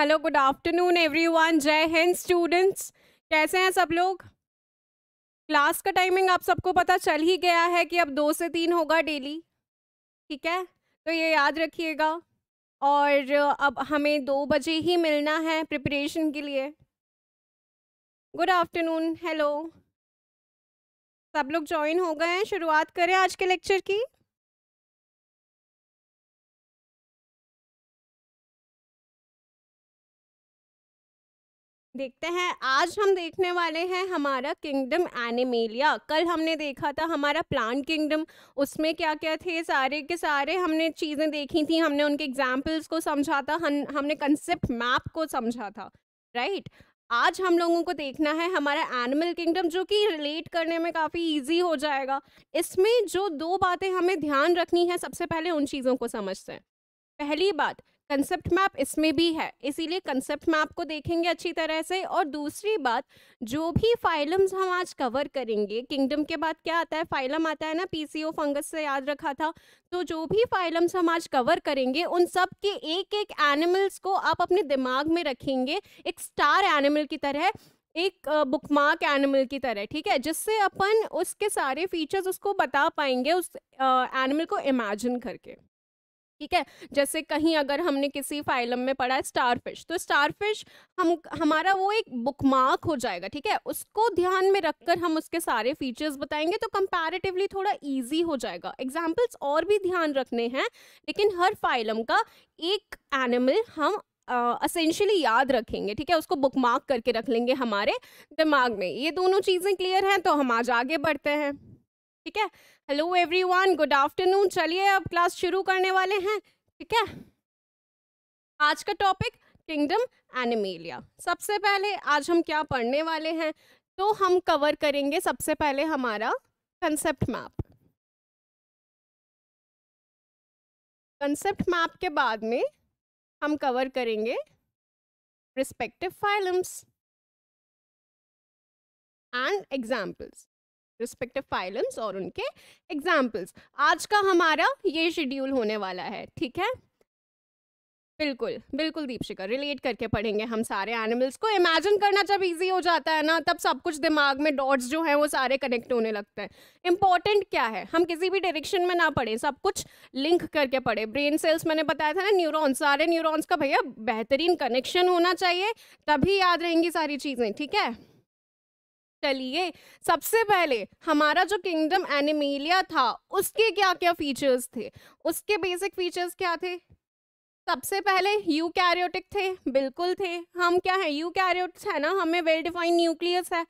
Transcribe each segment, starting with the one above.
hello good afternoon everyone जय Hind students कैसे हैं सब लोग क्लास का टाइमिंग आप सबको पता चल ही गया है कि अब दो से तीन होगा डेली ठीक है तो ये याद रखिएगा और अब हमें दो बजे ही मिलना है प्रिपरेशन के लिए गुड आफ्टरनून हेलो सब लोग ज्वाइन हो गए हैं शुरुआत करें आज के लेक्चर की देखते हैं आज हम देखने वाले हैं हमारा किंगडम एनिमेलिया कल हमने देखा था हमारा प्लांट किंगडम उसमें क्या क्या थे सारे के सारे हमने चीज़ें देखी थी हमने उनके एग्जाम्पल्स को समझा था हम हमने कंसेप्ट मैप को समझा था राइट आज हम लोगों को देखना है हमारा एनिमल किंगडम जो कि रिलेट करने में काफ़ी ईजी हो जाएगा इसमें जो दो बातें हमें ध्यान रखनी है सबसे पहले उन चीज़ों को समझते हैं पहली बात कंसेप्ट मैप इसमें भी है इसीलिए कंसेप्ट मैप को देखेंगे अच्छी तरह से और दूसरी बात जो भी फाइलम्स हम आज कवर करेंगे किंगडम के बाद क्या आता है फाइलम आता है ना पीसीओ फंगस से याद रखा था तो जो भी फाइलम्स हम आज कवर करेंगे उन सब के एक एक एनिमल्स को आप अपने दिमाग में रखेंगे एक स्टार एनिमल की तरह एक बुकमार्क एनिमल की तरह ठीक है जिससे अपन उसके सारे फीचर्स उसको बता पाएंगे उस एनिमल को इमेजिन करके ठीक है जैसे कहीं अगर हमने किसी फाइलम में पढ़ा है स्टारफिश तो स्टारफिश हम हमारा वो एक बुकमार्क हो जाएगा ठीक है उसको ध्यान में रखकर हम उसके सारे फीचर्स बताएंगे तो कंपैरेटिवली थोड़ा इजी हो जाएगा एग्जांपल्स और भी ध्यान रखने हैं लेकिन हर फाइलम का एक एनिमल हम असेंशली uh, याद रखेंगे ठीक है उसको बुक मार्क करके रख लेंगे हमारे दिमाग में ये दोनों चीज़ें क्लियर हैं तो हम आज आगे बढ़ते हैं ठीक है हेलो एवरीवन गुड आफ्टरनून चलिए अब क्लास शुरू करने वाले हैं ठीक है आज का टॉपिक किंगडम एनिमेलिया सबसे पहले आज हम क्या पढ़ने वाले हैं तो हम कवर करेंगे सबसे पहले हमारा कंसेप्ट मैप कंसेप्ट मैप के बाद में हम कवर करेंगे respective phylums and examples respective phylums और उनके एग्जाम्पल्स आज का हमारा ये शेड्यूल होने वाला है ठीक है बिल्कुल बिल्कुल दीपशिका रिलेट करके पढ़ेंगे हम सारे एनिमल्स को इमेजिन करना जब इजी हो जाता है ना तब सब कुछ दिमाग में डॉट्स जो हैं वो सारे कनेक्ट होने लगते हैं इंपॉर्टेंट क्या है हम किसी भी डायरेक्शन में ना पढ़े सब कुछ लिंक करके पढ़े ब्रेन सेल्स मैंने बताया था ना न्यूरॉन्स सारे न्यूरोन्स का भैया बेहतरीन कनेक्शन होना चाहिए तभी याद रहेंगी सारी चीज़ें ठीक है चलिए सबसे पहले हमारा जो किंगडम एनिमेलिया था उसके क्या क्या फीचर्स थे उसके बेसिक फीचर्स क्या थे सबसे पहले यू कैरियोटिक थे बिल्कुल थे हम क्या है यू कैरियोट्स है ना हमें वेल डिफाइंड न्यूक्लियस है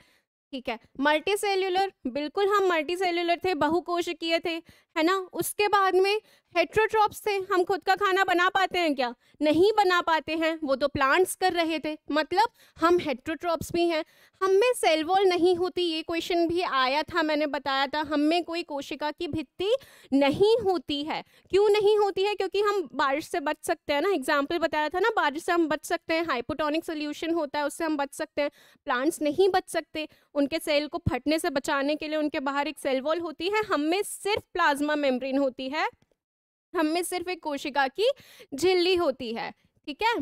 ठीक है मल्टी सेल्यूलर बिल्कुल हम मल्टी सेल्यूलर थे बहुकोशिकीय थे है ना उसके बाद में हेट्रोट्रॉप्स थे हम खुद का खाना बना पाते हैं क्या नहीं बना पाते हैं वो तो प्लांट्स कर रहे थे मतलब हम हेट्रोट्रॉप्स भी हैं हम में सेल वॉल नहीं होती ये क्वेश्चन भी आया था मैंने बताया था हम में कोई कोशिका की भित्ति नहीं होती है क्यों नहीं होती है क्योंकि हम बारिश से बच सकते हैं ना एग्जाम्पल बताया था ना बारिश से हम बच सकते हैं हाइपोटोनिक सोल्यूशन होता है उससे हम बच सकते हैं प्लांट्स नहीं बच सकते उनके सेल को फटने से बचाने के लिए उनके बाहर एक सेल वॉल होती है हम में सिर्फ प्लाज्मा प्लाज्मा मेम्ब्रेन होती है हम में सिर्फ एक कोशिका की झिल्ली होती है ठीक है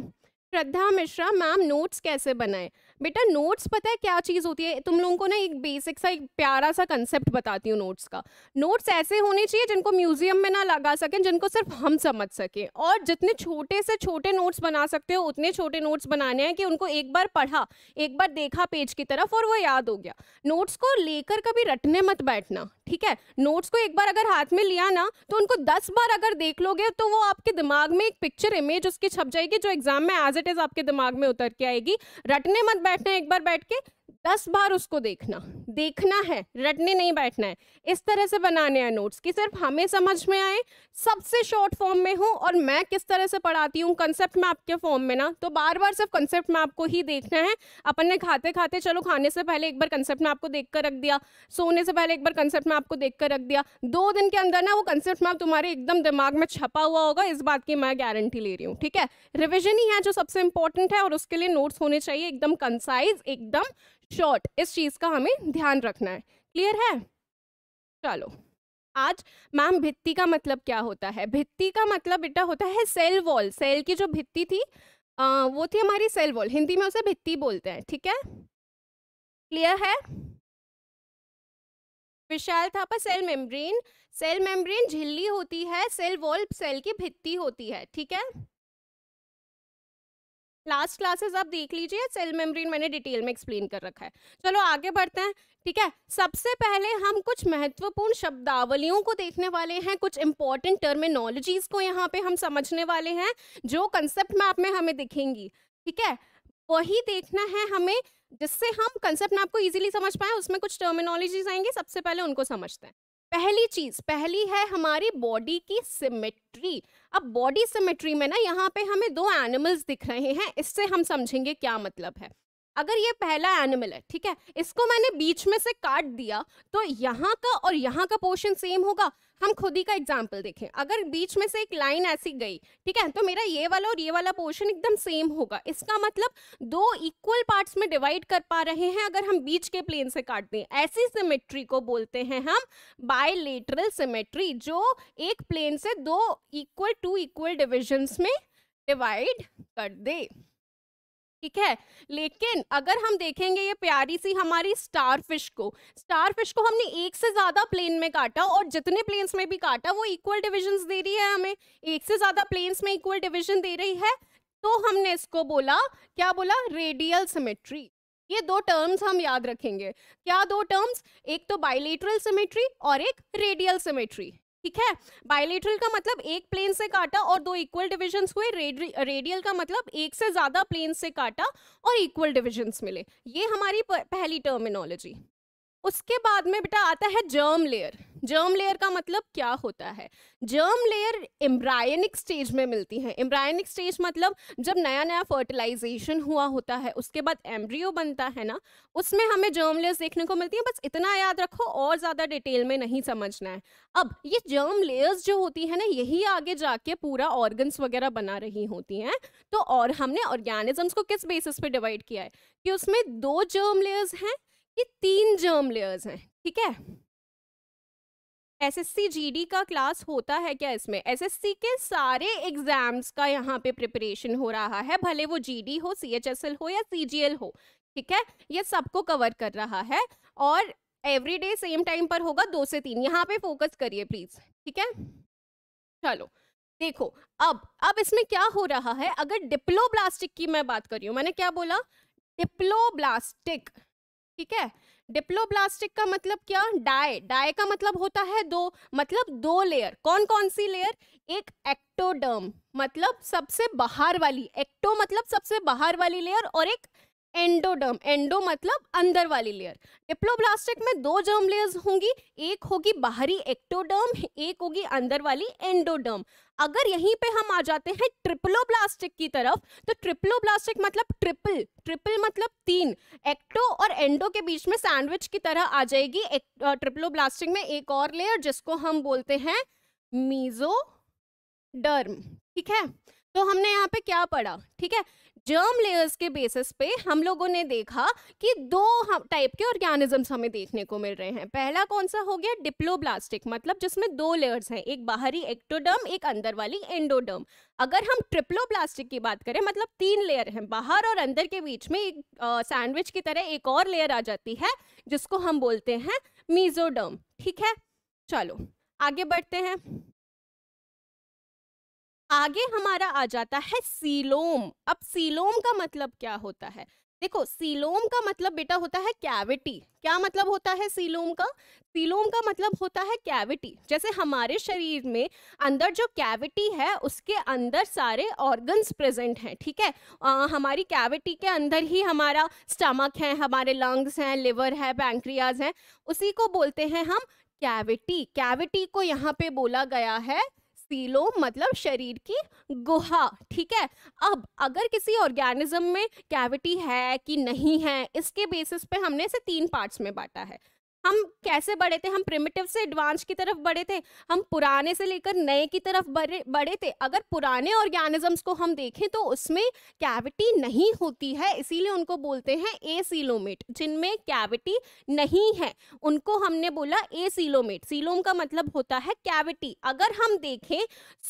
श्रद्धा मिश्रा मैम नोट्स कैसे बनाएं बेटा नोट्स पता है क्या चीज़ होती है तुम लोगों को ना एक बेसिक सा एक प्यारा सा कंसेप्ट बताती हूँ नोट्स का नोट्स ऐसे होने चाहिए जिनको म्यूजियम में ना लगा सकें जिनको सिर्फ हम समझ सकें और जितने छोटे से छोटे नोट्स बना सकते हो उतने छोटे नोट्स बनाने हैं कि उनको एक बार पढ़ा एक बार देखा पेज की तरफ और वो याद हो गया नोट्स को लेकर कभी रटने मत बैठना ठीक है नोट्स को एक बार अगर हाथ में लिया ना तो उनको दस बार अगर देख लोगे तो वो आपके दिमाग में एक पिक्चर इमेज उसकी छप जाएगी जो एग्जाम में एज इट इज़ आपके दिमाग में उतर के आएगी रटने मत बैठना है एक बार बैठ के दस बार उसको देखना देखना है रटने नहीं बैठना है इस तरह से बनाने हैं नोट्स कि सिर्फ हमें समझ में आए सबसे शॉर्ट फॉर्म में हूँ और मैं किस तरह से पढ़ाती हूँ कंसेप्ट मैप के फॉर्म में ना तो बार बार सिर्फ कंसेप्ट मैप को ही देखना है अपन ने खाते खाते चलो खाने से पहले एक बार कंसेप्ट मैप को देख कर रख दिया सोने से पहले एक बार कंसेप्ट मैप को देख कर रख दिया दो दिन के अंदर ना वो कंसेप्ट मैप तुम्हारे एकदम दिमाग में छपा हुआ होगा इस बात की मैं गारंटी ले रही हूँ ठीक है रिविजन ही है जो सबसे इंपॉर्टेंट है और उसके लिए नोट्स होने चाहिए एकदम कंसाइज एकदम शॉर्ट इस चीज़ का हमें ध्यान रखना है क्लियर है चलो आज मैम भित्ति का मतलब क्या होता है भित्ति का मतलब बेटा होता है सेल वॉल सेल की जो भित्ती थी आ, वो थी हमारी सेल वॉल हिंदी में उसे भित्ती बोलते हैं ठीक है क्लियर है विशाल था पर सेल मेम्ब्रेन सेल मेम्ब्रेन झिल्ली होती है सेल वॉल सेल की भित्ती होती है ठीक है लास्ट क्लासेस आप देख लीजिए सेल मेम्ब्रेन मैंने डिटेल में एक्सप्लेन कर रखा है चलो आगे बढ़ते हैं ठीक है सबसे पहले हम कुछ महत्वपूर्ण शब्दावलियों को देखने वाले हैं कुछ इंपॉर्टेंट टर्मिनोलॉजीज को यहाँ पे हम समझने वाले हैं जो कंसेप्ट मैप में हमें दिखेंगी ठीक है वही देखना है हमें जिससे हम कंसेप्ट मैप को इजीली समझ पाए उसमें कुछ टर्मिनोलॉजीज आएंगे सबसे पहले उनको समझते हैं पहली चीज पहली है हमारी बॉडी की सिमेट्री अब बॉडी सिमेट्री में ना यहाँ पे हमें दो एनिमल्स दिख रहे हैं इससे हम समझेंगे क्या मतलब है अगर ये पहला एनिमल है ठीक है इसको मैंने बीच में से काट दिया तो यहाँ का और यहाँ का पोर्शन सेम होगा हम खुद ही का एग्जाम्पल देखें अगर बीच में से एक लाइन ऐसी गई ठीक है तो मेरा ये वाला और ये वाला पोर्शन एकदम सेम होगा इसका मतलब दो इक्वल पार्ट्स में डिवाइड कर पा रहे हैं अगर हम बीच के प्लेन से काट दें ऐसी सिमेट्री को बोलते हैं हम बायलेटरल सिमेट्री जो एक प्लेन से दो इक्वल टू इक्वल डिविजन्स में डिवाइड कर दे ठीक है लेकिन अगर हम देखेंगे ये प्यारी सी हमारी स्टार फिश को स्टार फिश को हमने एक से ज़्यादा प्लेन में काटा और जितने प्लेन्स में भी काटा वो इक्वल डिविजन्स दे रही है हमें एक से ज़्यादा प्लेन्स में इक्वल डिविजन दे रही है तो हमने इसको बोला क्या बोला रेडियल सिमेट्री ये दो टर्म्स हम याद रखेंगे क्या दो टर्म्स एक तो बाइलेटरल सिमेट्री और एक रेडियल सिमेट्री ठीक है बायोलेट्रल का मतलब एक प्लेन से काटा और दो इक्वल डिविजन हुए रेडियल का मतलब एक से ज्यादा प्लेन से काटा और इक्वल डिविजन मिले ये हमारी पहली टर्मिनोलॉजी उसके बाद में बेटा आता है जर्म लेयर जर्म लेयर का मतलब क्या होता है जर्म लेयर एम्ब्रायनिक स्टेज में मिलती है एम्ब्रायनिक स्टेज मतलब जब नया नया फर्टिलाइजेशन हुआ होता है उसके बाद एम्ब्रियो बनता है ना उसमें हमें जर्म लेयर्स देखने को मिलती हैं बस इतना याद रखो और ज़्यादा डिटेल में नहीं समझना है अब ये जर्म लेयर्स जो होती है ना यही आगे जाके पूरा ऑर्गन्स वगैरह बना रही होती हैं तो और हमने ऑर्गेनिजम्स को किस बेसिस पे डिवाइड किया है कि उसमें दो जर्म लेयर्स हैं कि तीन जर्म लेयर्स हैं ठीक है एसएससी जीडी e का क्लास होता है क्या इसमें एसएससी के सारे एग्जाम्स का यहाँ पे प्रिपरेशन हो रहा है भले वो जीडी e हो सीएचएसएल हो या सीजीएल हो ठीक है ये सबको कवर कर रहा है और एवरी डे सेम टाइम पर होगा दो से तीन यहाँ पे फोकस करिए प्लीज ठीक है चलो देखो अब अब इसमें क्या हो रहा है अगर डिप्लोब्लास्टिक की मैं बात कर रही हूँ मैंने क्या बोला डिप्लोब्लास्टिक ठीक है डिप्लोब्लास्टिक का मतलब क्या डाय डाई का मतलब होता है दो मतलब दो लेयर कौन कौन सी लेयर एक एक्टोडर्म मतलब सबसे बाहर वाली एक्टो मतलब सबसे बाहर वाली लेयर और एक एंडोडर्म एंडो मतलब अंदर वाली लेयर डिप्लोब्लास्टिक में दो जर्म लेयर्स होंगी एक होगी बाहरी एक्टोडर्म एक होगी अंदर वाली एंडोडर्म अगर यहीं पे हम आ जाते हैं ट्रिपलोब्लास्टिक की तरफ तो ट्रिपलोब्लास्टिक मतलब ट्रिपल ट्रिपल मतलब तीन एक्टो और एंडो के बीच में सैंडविच की तरह आ जाएगी ट्रिपलोब्लास्टिक में एक और लेयर जिसको हम बोलते हैं मीजो ठीक है तो हमने यहाँ पे क्या पढ़ा ठीक है जर्म लेयर्स के बेसिस पे हम लोगों ने देखा कि दो टाइप के ऑर्गेनिजम्स हमें देखने को मिल रहे हैं पहला कौन सा हो गया डिप्लोब्लास्टिक मतलब जिसमें दो लेयर्स हैं एक बाहरी एक्टोडर्म एक अंदर वाली एंडोडर्म अगर हम ट्रिप्लोब्लास्टिक की बात करें मतलब तीन लेयर हैं बाहर और अंदर के बीच में एक सैंडविच की तरह एक और लेयर आ जाती है जिसको हम बोलते हैं मीजोडर्म ठीक है चलो आगे बढ़ते हैं आगे हमारा आ जाता है सीलोम अब सीलोम का मतलब क्या होता है देखो सीलोम का मतलब बेटा होता है कैविटी क्या मतलब होता है सीलोम का सीलोम का मतलब होता है कैविटी जैसे हमारे शरीर में अंदर जो कैविटी है उसके अंदर सारे ऑर्गन्स प्रेजेंट हैं ठीक है आ, हमारी कैविटी के अंदर ही हमारा स्टमक है हमारे लंग्स हैं लिवर है पैंक्रियाज हैं उसी को बोलते हैं हम कैविटी कैविटी को यहाँ पे बोला गया है सीलो मतलब शरीर की गुहा ठीक है अब अगर किसी ऑर्गेनिज्म में कैविटी है कि नहीं है इसके बेसिस पे हमने इसे तीन पार्ट्स में बांटा है हम कैसे बढ़े थे हम प्रिमिटिव से एडवांस की तरफ बढ़े थे हम पुराने से लेकर नए की तरफ बढ़े बढ़े थे अगर पुराने ऑर्गेनिजम्स को हम देखें तो उसमें कैविटी नहीं होती है इसीलिए उनको बोलते हैं ए सीलोमेट जिनमें कैविटी नहीं है उनको हमने बोला ए सीलोमेट सीलोम का मतलब होता है कैविटी अगर हम देखें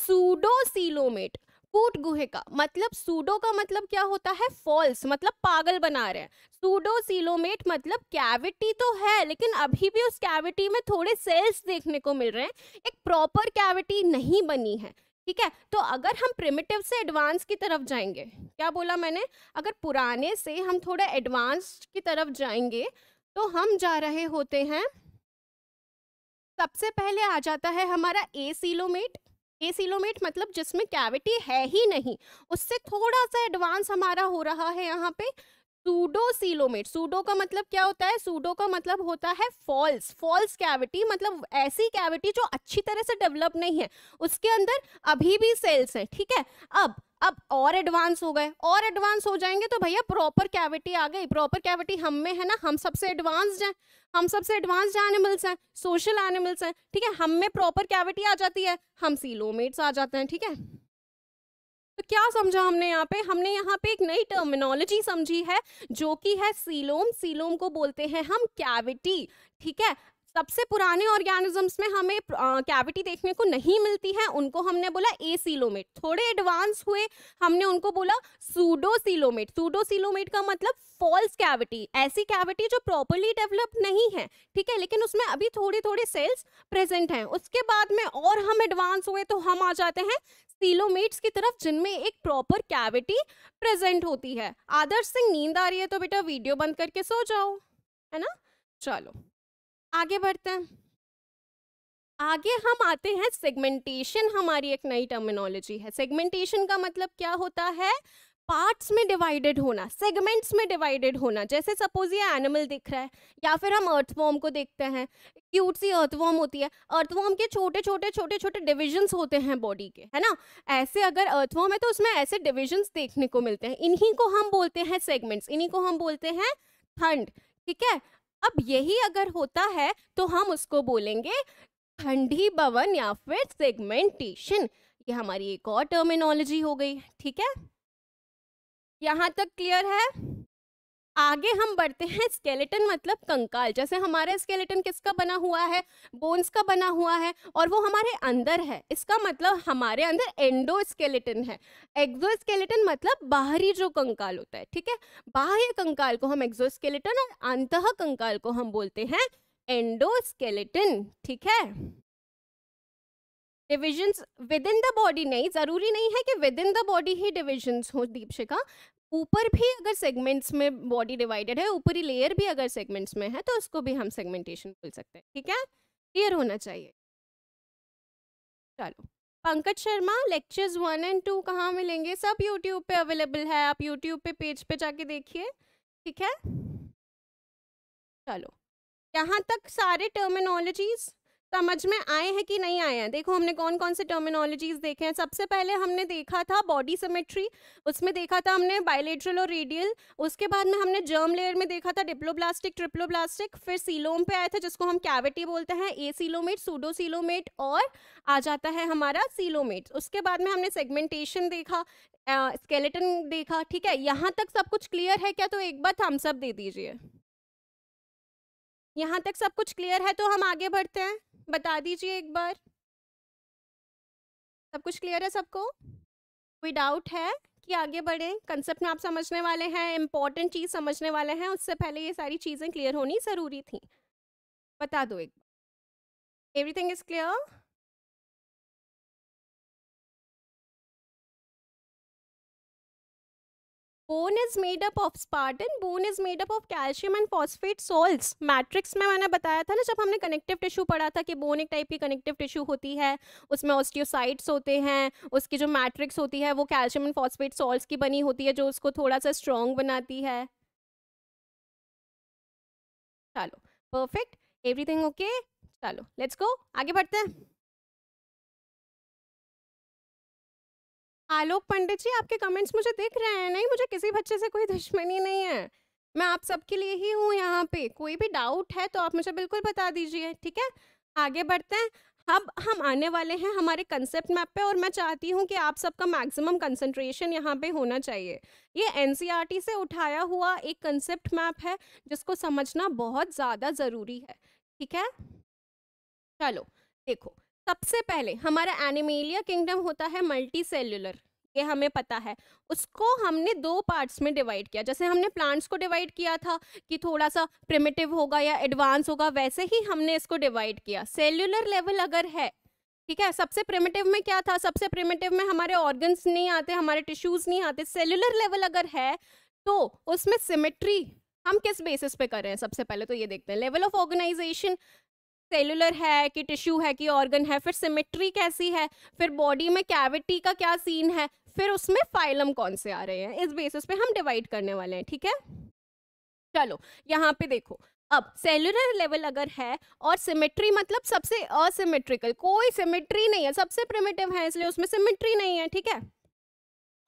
सूडो सीलोमेट कूट गुहे का मतलब सूडो का मतलब क्या होता है फॉल्स मतलब पागल बना रहे हैं सूडो सीलोमेट मतलब कैविटी तो है लेकिन अभी भी उस कैविटी में थोड़े सेल्स देखने को मिल रहे हैं एक प्रॉपर कैविटी नहीं बनी है ठीक है तो अगर हम प्रिमिटिव से एडवांस की तरफ जाएंगे क्या बोला मैंने अगर पुराने से हम थोड़ा एडवांस की तरफ जाएंगे तो हम जा रहे होते हैं सबसे पहले आ जाता है हमारा ए सीलोमेट एसिलोमेट मतलब जिसमें कैविटी है ही नहीं उससे थोड़ा सा एडवांस हमारा हो रहा है यहाँ पे सूडो सीलोमेट सूडो का मतलब क्या होता है सूडो का मतलब होता है फॉल्स फॉल्स कैविटी मतलब ऐसी कैविटी जो अच्छी तरह से डेवलप नहीं है उसके अंदर अभी भी सेल्स हैं ठीक है अब अब और एडवांस हो गए और एडवांस हो जाएंगे तो भैया प्रॉपर कैविटी आ गई प्रॉपर कैविटी हम में है ना हम सबसे एडवांस्ड हैं हम सबसे एडवांस्ड एनिमल्स हैं सोशल एनिमल्स हैं ठीक है हम में प्रॉपर कैविटी आ जाती है हम सीलोमेट्स आ जाते हैं ठीक है तो क्या समझा हमने यहाँ पे हमने यहाँ पे एक नई टर्मिनोलॉजी समझी है जो कि है सीलोम सीलोम को बोलते हैं हम कैविटी ठीक है सबसे पुराने ऑर्गेनिजम्स में हमें कैविटी देखने को नहीं मिलती है उनको हमने बोला ए सीलोमेट थोड़े एडवांस हुए हमने उनको बोला सूडो सीलोमेट सूडो सीलोमेट का मतलब फॉल्स कैविटी ऐसी कैविटी जो प्रॉपरली डेवलप नहीं है ठीक है लेकिन उसमें अभी थोड़े थोड़े सेल्स प्रेजेंट हैं उसके बाद में और हम एडवांस हुए तो हम आ जाते हैं सीलोमेट्स की तरफ जिनमें एक प्रॉपर कैविटी प्रेजेंट होती है आदर्श सिंह नींद आ रही है तो बेटा वीडियो बंद करके सो जाओ है ना चलो आगे बढ़ते हैं आगे हम आते हैं सेगमेंटेशन हमारी एक नई टर्मिनोलॉजी है सेगमेंटेशन का मतलब क्या होता है पार्ट्स में डिवाइडेड होना सेगमेंट्स में डिवाइडेड होना जैसे सपोज ये एनिमल दिख रहा है या फिर हम अर्थवॉर्म को देखते हैं क्यूट सी अर्थवॉर्म होती है अर्थवॉर्म के छोटे छोटे छोटे छोटे डिविजन्स होते हैं बॉडी के है ना ऐसे अगर अर्थवॉर्म है तो उसमें ऐसे डिविजन्स देखने को मिलते हैं इन्हीं को हम बोलते हैं सेगमेंट्स इन्हीं को हम बोलते हैं खंड ठीक है अब यही अगर होता है तो हम उसको बोलेंगे खंडी भवन या फिर सेगमेंटेशन ये हमारी एक और टर्मिनोलॉजी हो गई ठीक है यहाँ तक क्लियर है आगे हम बढ़ते हैं स्केलेटन मतलब कंकाल जैसे हमारा स्केलेटन किसका बना हुआ है बोन्स का बना हुआ है और वो हमारे अंदर है इसका मतलब हमारे अंदर एंडो स्केलेटन है एक्जो स्केलेटन मतलब बाहरी जो कंकाल होता है ठीक है बाह्य कंकाल को हम एक्जो स्केलेटन और अंत कंकाल को हम बोलते हैं एंडो स्केलेटन ठीक है divisions within the body नहीं ज़रूरी नहीं है कि विद इन द बॉडी ही डिविजन्स हो दीपशिका ऊपर भी अगर सेगमेंट्स में बॉडी डिवाइडेड है ऊपरी लेयर भी अगर सेगमेंट्स में है तो उसको भी हम सेगमेंटेशन बोल सकते हैं ठीक है क्लियर होना चाहिए चलो Pankaj Sharma lectures one and two कहाँ मिलेंगे सब यूट्यूब पे अवेलेबल है आप यूट्यूब पे पेज पे जाके देखिए ठीक है चलो यहाँ तक सारे टर्मिनोलॉजीज़ समझ में आए हैं कि नहीं आए हैं देखो हमने कौन कौन से टर्मिनोलॉजीज देखे हैं सबसे पहले हमने देखा था बॉडी सिमेट्री उसमें देखा था हमने बायोलेट्रल और रेडियल उसके बाद में हमने जर्म लेयर में देखा था डिप्लोब्लास्टिक ट्रिप्लोब्लास्टिक फिर सीलोम पे आया था जिसको हम कैविटी बोलते हैं ए सीलोमेट सूडो सीलोमेट और आ जाता है हमारा सीलोमेट उसके बाद में हमने सेगमेंटेशन देखा स्केलेटन uh, देखा ठीक है यहाँ तक सब कुछ क्लियर है क्या तो एक बार थम्सअप दे दीजिए यहाँ तक सब कुछ क्लियर है तो हम आगे बढ़ते हैं बता दीजिए एक बार सब कुछ क्लियर है सबको कोई डाउट है कि आगे बढ़ें कंसेप्ट में आप समझने वाले हैं इंपॉर्टेंट चीज़ समझने वाले हैं उससे पहले ये सारी चीज़ें क्लियर होनी ज़रूरी थी बता दो एक बार everything is clear bone is made up of spartan bone is made up of calcium and phosphate salts matrix में मैंने बताया था ना जब हमने कनेक्टिव टिश्यू पढ़ा था कि बोन एक टाइप की कनेक्टिव टिश्यू होती है उसमें ऑस्टियोसाइट्स होते हैं उसकी जो मैट्रिक्स होती है वो कैल्शियम एंड फॉस्फेट सोल्स की बनी होती है जो उसको थोड़ा सा स्ट्रॉन्ग बनाती है चलो परफेक्ट एवरीथिंग ओके चलो लेट्स गो आगे बढ़ते हैं आलोक पंडित जी आपके कमेंट्स मुझे दिख रहे हैं नहीं मुझे किसी बच्चे से कोई दुश्मनी नहीं है मैं आप सबके लिए ही हूँ यहाँ पे कोई भी डाउट है तो आप मुझे बिल्कुल बता दीजिए ठीक है आगे बढ़ते हैं अब हम आने वाले हैं हमारे कंसेप्ट मैप पे और मैं चाहती हूँ कि आप सबका मैक्सिमम कंसंट्रेशन यहाँ पे होना चाहिए ये एन e से उठाया हुआ एक कंसेप्ट मैप है जिसको समझना बहुत ज़्यादा ज़रूरी है ठीक है चलो देखो सबसे पहले हमारा एनिमेलिया किंगडम होता है मल्टी सेल्युलर ये हमें पता है उसको हमने दो पार्ट्स में डिवाइड किया जैसे हमने प्लांट्स को डिवाइड किया था कि थोड़ा सा प्रिमिटिव होगा या एडवांस होगा वैसे ही हमने इसको डिवाइड किया सेल्युलर लेवल अगर है ठीक है सबसे प्रिमिटिव में क्या था सबसे प्रिमिटिव में हमारे ऑर्गन्स नहीं आते हमारे टिश्यूज नहीं आते सेल्युलर लेवल अगर है तो उसमें सिमेट्री हम किस बेसिस पे कर रहे हैं सबसे पहले तो ये देखते हैं लेवल ऑफ ऑर्गेनाइजेशन सेलुलर है कि टिश्यू है कि ऑर्गन है फिर सिमेट्री कैसी है फिर बॉडी में कैविटी का क्या सीन है फिर उसमें फाइलम कौन से आ रहे हैं इस बेसिस पे हम डिवाइड करने वाले हैं ठीक है चलो यहाँ पे देखो अब सेलुलर लेवल अगर है और सिमेट्री मतलब सबसे असिमेट्रिकल कोई सिमेट्री नहीं है सबसे प्रिमेटिव है इसलिए उसमें सिमेट्री नहीं है ठीक है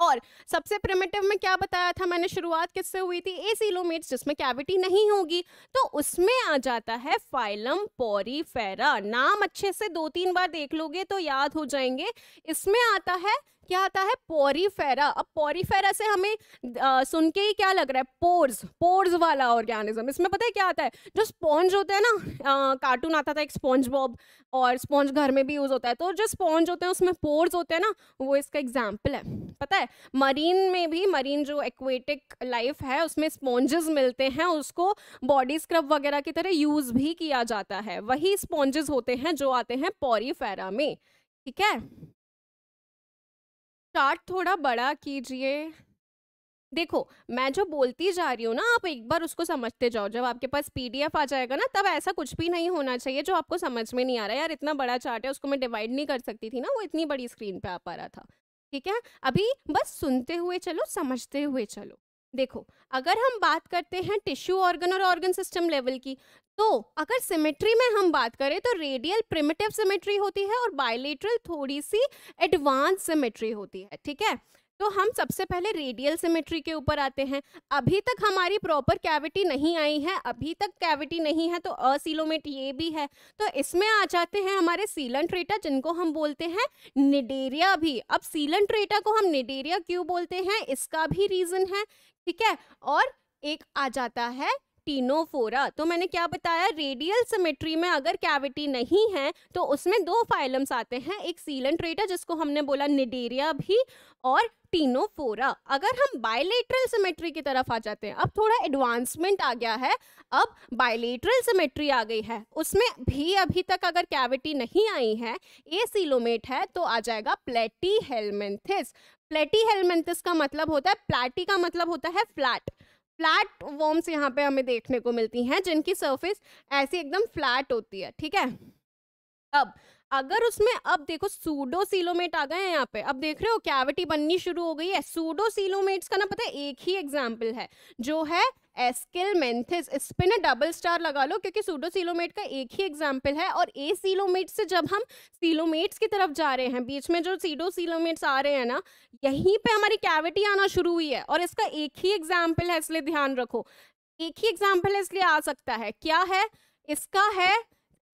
और सबसे प्रिमेटिव में क्या बताया था मैंने शुरुआत किससे हुई थी सीलोमेट्स जिसमें कैविटी नहीं होगी तो उसमें आ जाता है फाइलम पोरी फेरा नाम अच्छे से दो तीन बार देख लोगे तो याद हो जाएंगे इसमें आता है क्या आता है पोरीफेरा अब पोरीफेरा से हमें आ, सुन के ही क्या लग रहा है पोर्स पोर्स वाला ऑर्गेनिज्म इसमें पता है क्या आता है जो स्पॉन्ज होता है ना कार्टून आता था एक स्पॉन्ज बॉब और स्पॉन्ज घर में भी यूज़ होता है तो जो स्पॉन्ज होते हैं उसमें पोर्स होते हैं ना वो इसका एग्जाम्पल है पता है मरीन में भी मरीन जो एक्वेटिक लाइफ है उसमें स्पॉन्जेस मिलते हैं उसको बॉडी स्क्रब वगैरह की तरह यूज़ भी किया जाता है वही स्पॉन्जेस होते हैं जो आते हैं पोरीफेरा में ठीक है चार्ट थोड़ा बड़ा कीजिए देखो मैं जो बोलती जा रही हूँ ना आप एक बार उसको समझते जाओ जब आपके पास पीडीएफ आ जाएगा ना तब ऐसा कुछ भी नहीं होना चाहिए जो आपको समझ में नहीं आ रहा यार इतना बड़ा चार्ट है उसको मैं डिवाइड नहीं कर सकती थी ना वो इतनी बड़ी स्क्रीन पे आ पा रहा था ठीक है अभी बस सुनते हुए चलो समझते हुए चलो देखो अगर हम बात करते हैं टिश्यू ऑर्गन और ऑर्गन सिस्टम लेवल की तो अगर सिमेट्री में हम बात करें तो रेडियल प्रिमिटिव सिमेट्री होती है और बायोलेट्रल थोड़ी सी एडवांस सिमेट्री होती है ठीक है तो हम सबसे पहले रेडियल सिमेट्री के ऊपर आते हैं अभी तक हमारी प्रॉपर कैविटी नहीं आई है अभी तक कैविटी नहीं है तो असीलोमेट ये भी है तो इसमें आ जाते हैं हमारे सीलन ट्रेटा जिनको हम बोलते हैं निडेरिया भी अब सीलन ट्रेटा को हम निडेरिया क्यों बोलते हैं इसका भी रीज़न है ठीक है और एक आ जाता है एक्टिनोफोरा तो मैंने क्या बताया रेडियल सिमेट्री में अगर कैविटी नहीं है तो उसमें दो फाइलम्स आते हैं एक सीलेंट रेटा जिसको हमने बोला निडेरिया भी और टीनोफोरा अगर हम बायलेटरल सिमेट्री की तरफ आ जाते हैं अब थोड़ा एडवांसमेंट आ गया है अब बायलेटरल सिमेट्री आ गई है उसमें भी अभी तक अगर कैविटी नहीं आई है ए सीलोमेट है तो आ जाएगा प्लेटी हेलमेंथिस प्लेटी हेलमेंथिस का मतलब होता है प्लेटी का मतलब होता है फ्लैट फ्लैट वॉर्म्स यहाँ पे हमें देखने को मिलती हैं जिनकी सरफेस ऐसी एकदम फ्लैट होती है ठीक है अब अगर उसमें अब देखो सूडो सीलोमेट आ गए हैं यहाँ पे अब देख रहे हो कैविटी बननी शुरू हो गई है सूडो सीलोमेट्स का ना पता है एक ही एग्जाम्पल है जो है एस्किल मेंथिस इस पे ना डबल स्टार लगा लो क्योंकि सूडो सीलोमेट का एक ही एग्जाम्पल है और ए सीलोमेट से जब हम सीलोमेट्स की तरफ जा रहे हैं बीच में जो सीडो सीलोमेट्स आ रहे हैं ना यहीं पर हमारी कैविटी आना शुरू हुई है और इसका एक ही एग्जाम्पल है इसलिए ध्यान रखो एक ही एग्जाम्पल इसलिए आ सकता है क्या है इसका है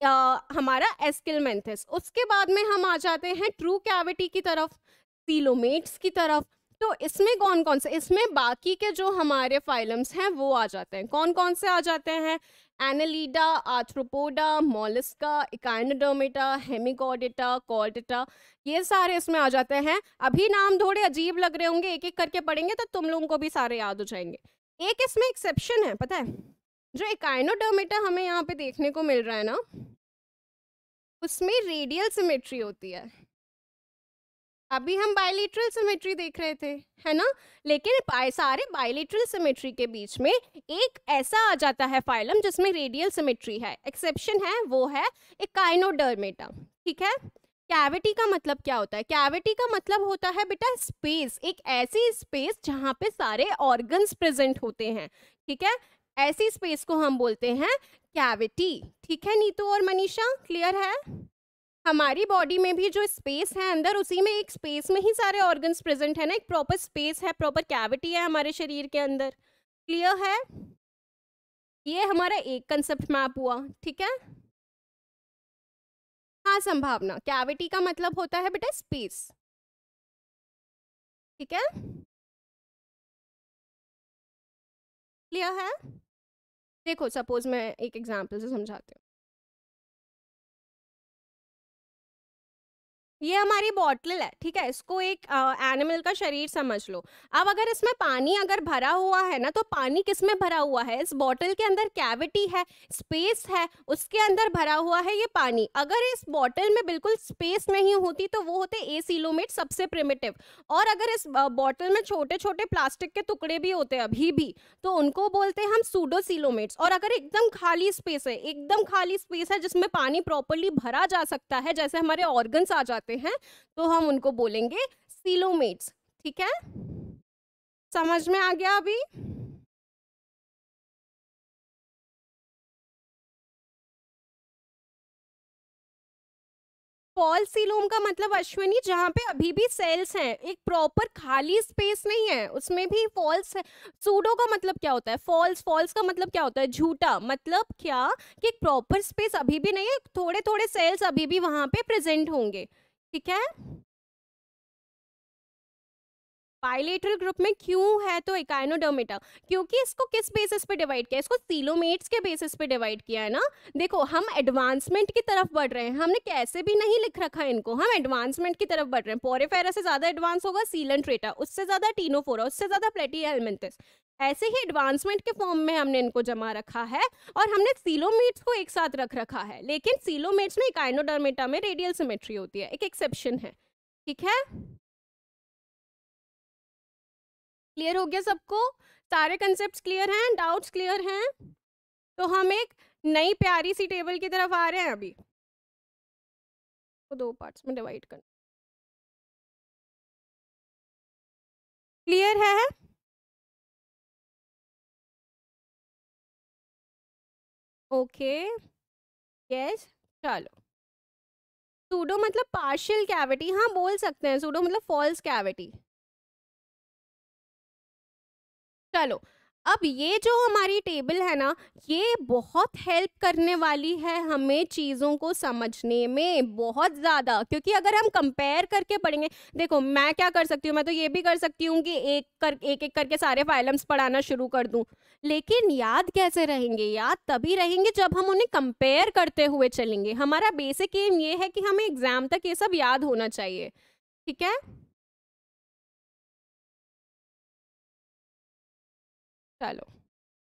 आ, हमारा एस्किलमेंथिस उसके बाद में हम आ जाते हैं ट्रू कैविटी की तरफ सीलोमेट्स की तरफ तो इसमें कौन कौन से इसमें बाकी के जो हमारे फाइलम्स हैं वो आ जाते हैं कौन कौन से आ जाते हैं annelida arthropoda mollusca echinodermata hemichordata chordata ये सारे इसमें आ जाते हैं अभी नाम थोड़े अजीब लग रहे होंगे एक एक करके पढ़ेंगे तो तुम लोगों को भी सारे याद हो जाएंगे एक इसमें एक्सेप्शन है पता है जो एकाइनोडर्मेटा हमें यहाँ पे देखने को मिल रहा है ना उसमें रेडियल सिमेट्री होती है अभी हम बायोलिट्रल सिमेट्री देख रहे थे है ना लेकिन सारे बायोलिट्रल सिमेट्री के बीच में एक ऐसा आ जाता है फाइलम जिसमें रेडियल सिमेट्री है एक्सेप्शन है वो है एकाइनोडर्मेटा ठीक है कैविटी का मतलब क्या होता है कैविटी का मतलब होता है बेटा स्पेस एक ऐसी स्पेस जहाँ पे सारे ऑर्गन्स प्रेजेंट होते हैं ठीक है ऐसी स्पेस को हम बोलते हैं कैविटी ठीक है नीतू और मनीषा क्लियर है हमारी बॉडी में भी जो स्पेस है अंदर उसी में एक स्पेस में ही सारे ऑर्गन्स प्रेजेंट है ना एक प्रॉपर स्पेस है प्रॉपर कैविटी है हमारे शरीर के अंदर क्लियर है ये हमारा एक कंसेप्ट मैप हुआ ठीक है हाँ संभावना कैविटी का मतलब होता है बेटा स्पेस ठीक है क्लियर है देखो सपोज मैं एक एग्जाम्पल से समझाती हूँ ये हमारी बॉटल है ठीक है इसको एक एनिमल का शरीर समझ लो अब अगर इसमें पानी अगर भरा हुआ है ना तो पानी किस में भरा हुआ है इस बॉटल के अंदर कैविटी है स्पेस है उसके अंदर भरा हुआ है ये पानी अगर इस बॉटल में बिल्कुल स्पेस नहीं होती तो वो होते ए सीलोमेट सबसे प्रिमिटिव और अगर इस बॉटल में छोटे छोटे प्लास्टिक के टुकड़े भी होते हैं अभी भी तो उनको बोलते हैं हम सूडोसिलोमेट्स और अगर एकदम खाली स्पेस है एकदम खाली स्पेस है जिसमें पानी प्रॉपरली भरा जा सकता है जैसे हमारे ऑर्गन्स आ जाते जाते हैं तो हम उनको बोलेंगे सीलोमेट्स ठीक है समझ में आ गया अभी फॉल सीलोम का मतलब अश्विनी जहाँ पे अभी भी सेल्स हैं एक प्रॉपर खाली स्पेस नहीं है उसमें भी फॉल्स है सूडो का मतलब क्या होता है फॉल्स फॉल्स का मतलब क्या होता है झूठा मतलब क्या कि प्रॉपर स्पेस अभी भी नहीं है थोड़े थोड़े सेल्स अभी भी वहाँ पे प्रेजेंट होंगे ठीक है बाइलेटरल ग्रुप में क्यों है तो इकाइनोडर्मेटा क्योंकि इसको किस बेसिस पे डिवाइड किया इसको सीलोमेट्स के बेसिस पे डिवाइड किया है ना देखो हम एडवांसमेंट की तरफ बढ़ रहे हैं हमने कैसे भी नहीं लिख रखा इनको हम एडवांसमेंट की तरफ बढ़ रहे हैं पोरेफेरा से ज़्यादा एडवांस होगा सीलन ट्रेटा उससे ज़्यादा टीनोफोरा उससे ज़्यादा प्लेटी हेलमेंथिस ऐसे ही एडवांसमेंट के फॉर्म में हमने इनको जमा रखा है और हमने सीलोमेट्स को एक साथ रख रखा है लेकिन सीलोमेट्स में काइनोडर्मेटा में रेडियल सिमेट्री होती है एक एक्सेप्शन है ठीक है क्लियर हो गया सबको सारे कंसेप्ट क्लियर हैं डाउट्स क्लियर हैं तो हम एक नई प्यारी सी टेबल की तरफ आ रहे हैं अभी तो दो पार्ट्स में डिवाइड करना क्लियर है ओके यस चलो सूडो मतलब पार्शियल कैविटी हाँ बोल सकते हैं सूडो मतलब फॉल्स कैविटी चलो अब ये जो हमारी टेबल है ना ये बहुत हेल्प करने वाली है हमें चीज़ों को समझने में बहुत ज़्यादा क्योंकि अगर हम कंपेयर करके पढ़ेंगे देखो मैं क्या कर सकती हूँ मैं तो ये भी कर सकती हूँ कि एक कर एक एक करके सारे फाइलम्स पढ़ाना शुरू कर दूँ लेकिन याद कैसे रहेंगे याद तभी रहेंगे जब हम उन्हें कंपेयर करते हुए चलेंगे हमारा बेसिक एम ये है कि हमें एग्ज़ाम तक ये सब याद होना चाहिए ठीक है चलो